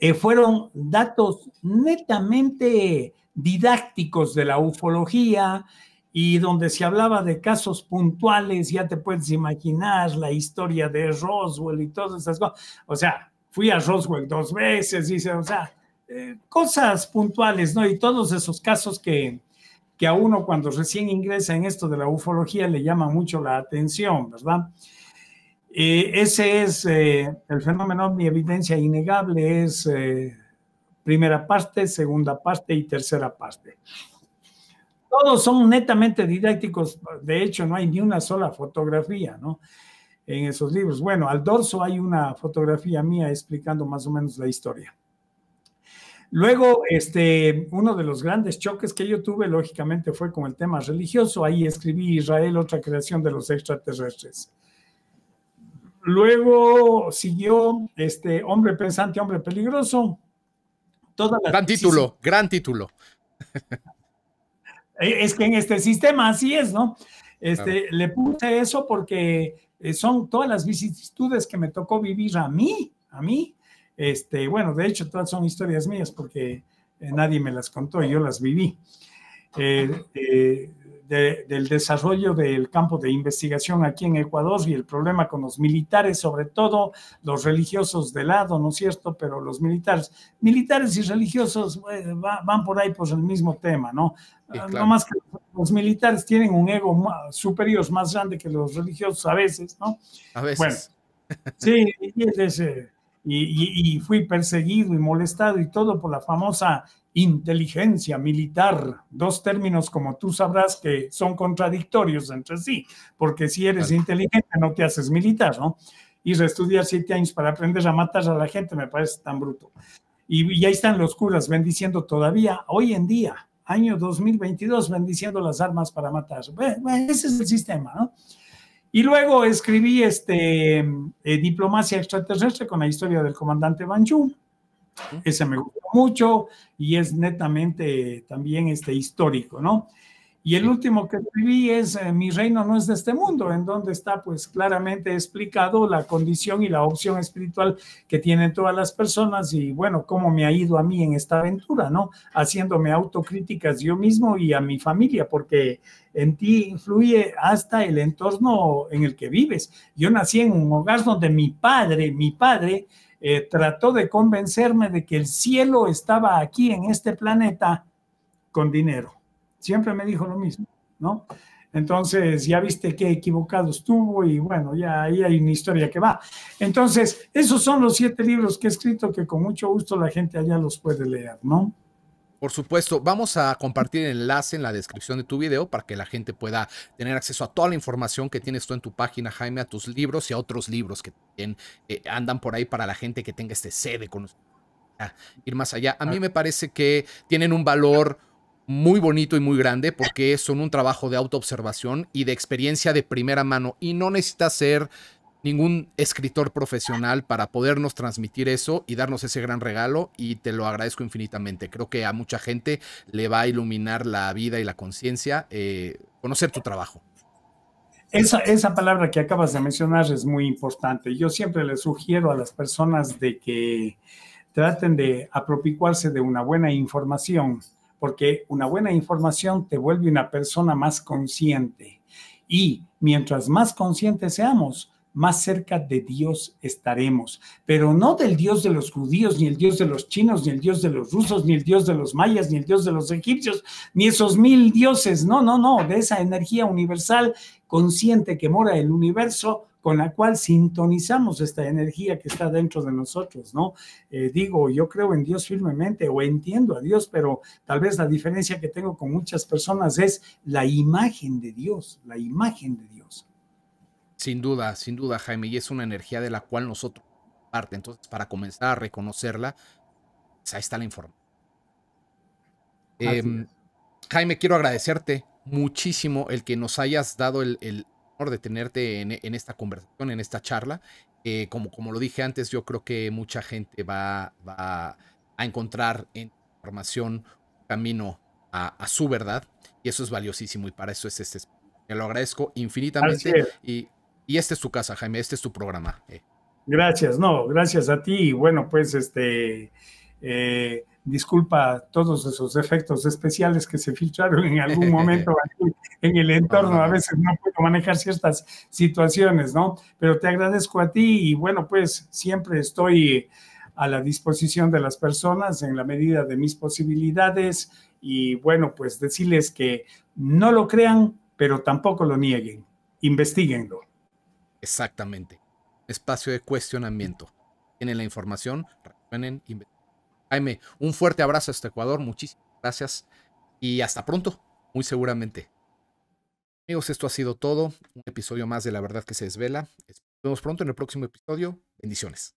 eh, fueron datos netamente didácticos de la ufología y donde se hablaba de casos puntuales, ya te puedes imaginar la historia de Roswell y todas esas cosas. O sea, fui a Roswell dos veces, dice, o sea, eh, cosas puntuales, ¿no? Y todos esos casos que, que a uno cuando recién ingresa en esto de la ufología le llama mucho la atención, ¿verdad? Eh, ese es eh, el fenómeno mi evidencia innegable, es primera parte, segunda parte y tercera parte. Todos son netamente didácticos, de hecho no hay ni una sola fotografía, ¿no? En esos libros. Bueno, al dorso hay una fotografía mía explicando más o menos la historia. Luego, este, uno de los grandes choques que yo tuve, lógicamente, fue con el tema religioso. Ahí escribí Israel, otra creación de los extraterrestres. Luego siguió este, Hombre Pensante, Hombre Peligroso, Gran título, gran eh, título. Es que en este sistema así es, ¿no? Este, Le puse eso porque eh, son todas las vicisitudes que me tocó vivir a mí, a mí. Este, bueno, de hecho, todas son historias mías porque eh, nadie me las contó y yo las viví del desarrollo del campo de investigación aquí en Ecuador y el problema con los militares, sobre todo los religiosos de lado, ¿no es cierto? Pero los militares, militares y religiosos eh, van por ahí por el mismo tema, ¿no? Ah, más que los militares tienen un ego superior más grande que los religiosos a veces, ¿no? A veces. Bueno, sí, y fui perseguido y molestado y todo por la famosa inteligencia militar, dos términos como tú sabrás que son contradictorios entre sí, porque si eres inteligente no te haces militar, ¿no? Y estudiar siete años para aprender a matar a la gente me parece tan bruto. Y, ahí están los curas bendiciendo todavía, hoy en día, año 2022, bendiciendo las armas para matar. ese es el sistema, ¿no? Y luego escribí este, eh, Diplomacia extraterrestre con la historia del comandante Banjú, ese me gustó mucho y es netamente también este histórico, ¿no? Y el último que escribí es eh, Mi reino no es de este mundo, en donde está pues claramente explicado la condición y la opción espiritual que tienen todas las personas y bueno, cómo me ha ido a mí en esta aventura, ¿no? Haciéndome autocríticas yo mismo y a mi familia, porque en ti influye hasta el entorno en el que vives. Yo nací en un hogar donde mi padre, mi padre, eh, trató de convencerme de que el cielo estaba aquí en este planeta con dinero. Siempre me dijo lo mismo, ¿no? Entonces, ya viste qué equivocado estuvo y bueno, ya ahí hay una historia que va. Entonces, esos son los siete libros que he escrito que con mucho gusto la gente allá los puede leer, ¿no?
Por supuesto, vamos a compartir el enlace en la descripción de tu video para que la gente pueda tener acceso a toda la información que tienes tú en tu página, Jaime, a tus libros y a otros libros que eh, andan por ahí para la gente que tenga este sede con ir más allá. A mí ah. me parece que tienen un valor muy bonito y muy grande porque son un trabajo de autoobservación y de experiencia de primera mano y no necesita ser ningún escritor profesional para podernos transmitir eso y darnos ese gran regalo y te lo agradezco infinitamente. Creo que a mucha gente le va a iluminar la
vida y la conciencia eh, conocer tu trabajo. Esa, esa palabra que acabas de mencionar es muy importante. Yo siempre le sugiero a las personas de que traten de apropiarse de una buena información, porque una buena información te vuelve una persona más consciente. Y mientras más conscientes seamos, más cerca de Dios estaremos, pero no del Dios de los judíos, ni el Dios de los chinos, ni el Dios de los rusos, ni el Dios de los mayas, ni el Dios de los egipcios, ni esos mil dioses, no, no, no, de esa energía universal consciente que mora el universo con la cual sintonizamos esta energía que está dentro de nosotros, ¿no? Eh, digo, yo creo en Dios firmemente o entiendo a Dios, pero tal vez la diferencia que tengo con muchas personas es la imagen de Dios, la imagen de Dios.
Sin duda, sin duda, Jaime, y es una energía de la cual nosotros parte. Entonces, para comenzar a reconocerla, pues, ahí está la información. Em, Jaime, quiero agradecerte muchísimo el que nos hayas dado el, honor de tenerte en, esta conversación, en esta charla. Eh, como, como lo dije antes, yo creo que mucha gente va, a encontrar en información un camino a, su verdad y eso es valiosísimo y para eso es este. Te lo agradezco infinitamente y esta es tu casa, Jaime, este es tu programa. Eh.
Gracias, no, gracias a ti. Y bueno, pues este, eh, disculpa todos esos efectos especiales que se filtraron en algún momento en el entorno. A veces no puedo manejar ciertas situaciones, ¿no? Pero te agradezco a ti y bueno, pues siempre estoy a la disposición de las personas en la medida de mis posibilidades y bueno, pues decirles que no lo crean, pero tampoco lo nieguen. Investíguenlo.
Exactamente. Espacio de cuestionamiento. Tienen la información, resuenen. Jaime, un fuerte abrazo A este Ecuador. Muchísimas gracias. Y hasta pronto, muy seguramente. Amigos, esto ha sido todo. Un episodio más de La Verdad que se desvela. Nos vemos pronto en el próximo episodio. Bendiciones.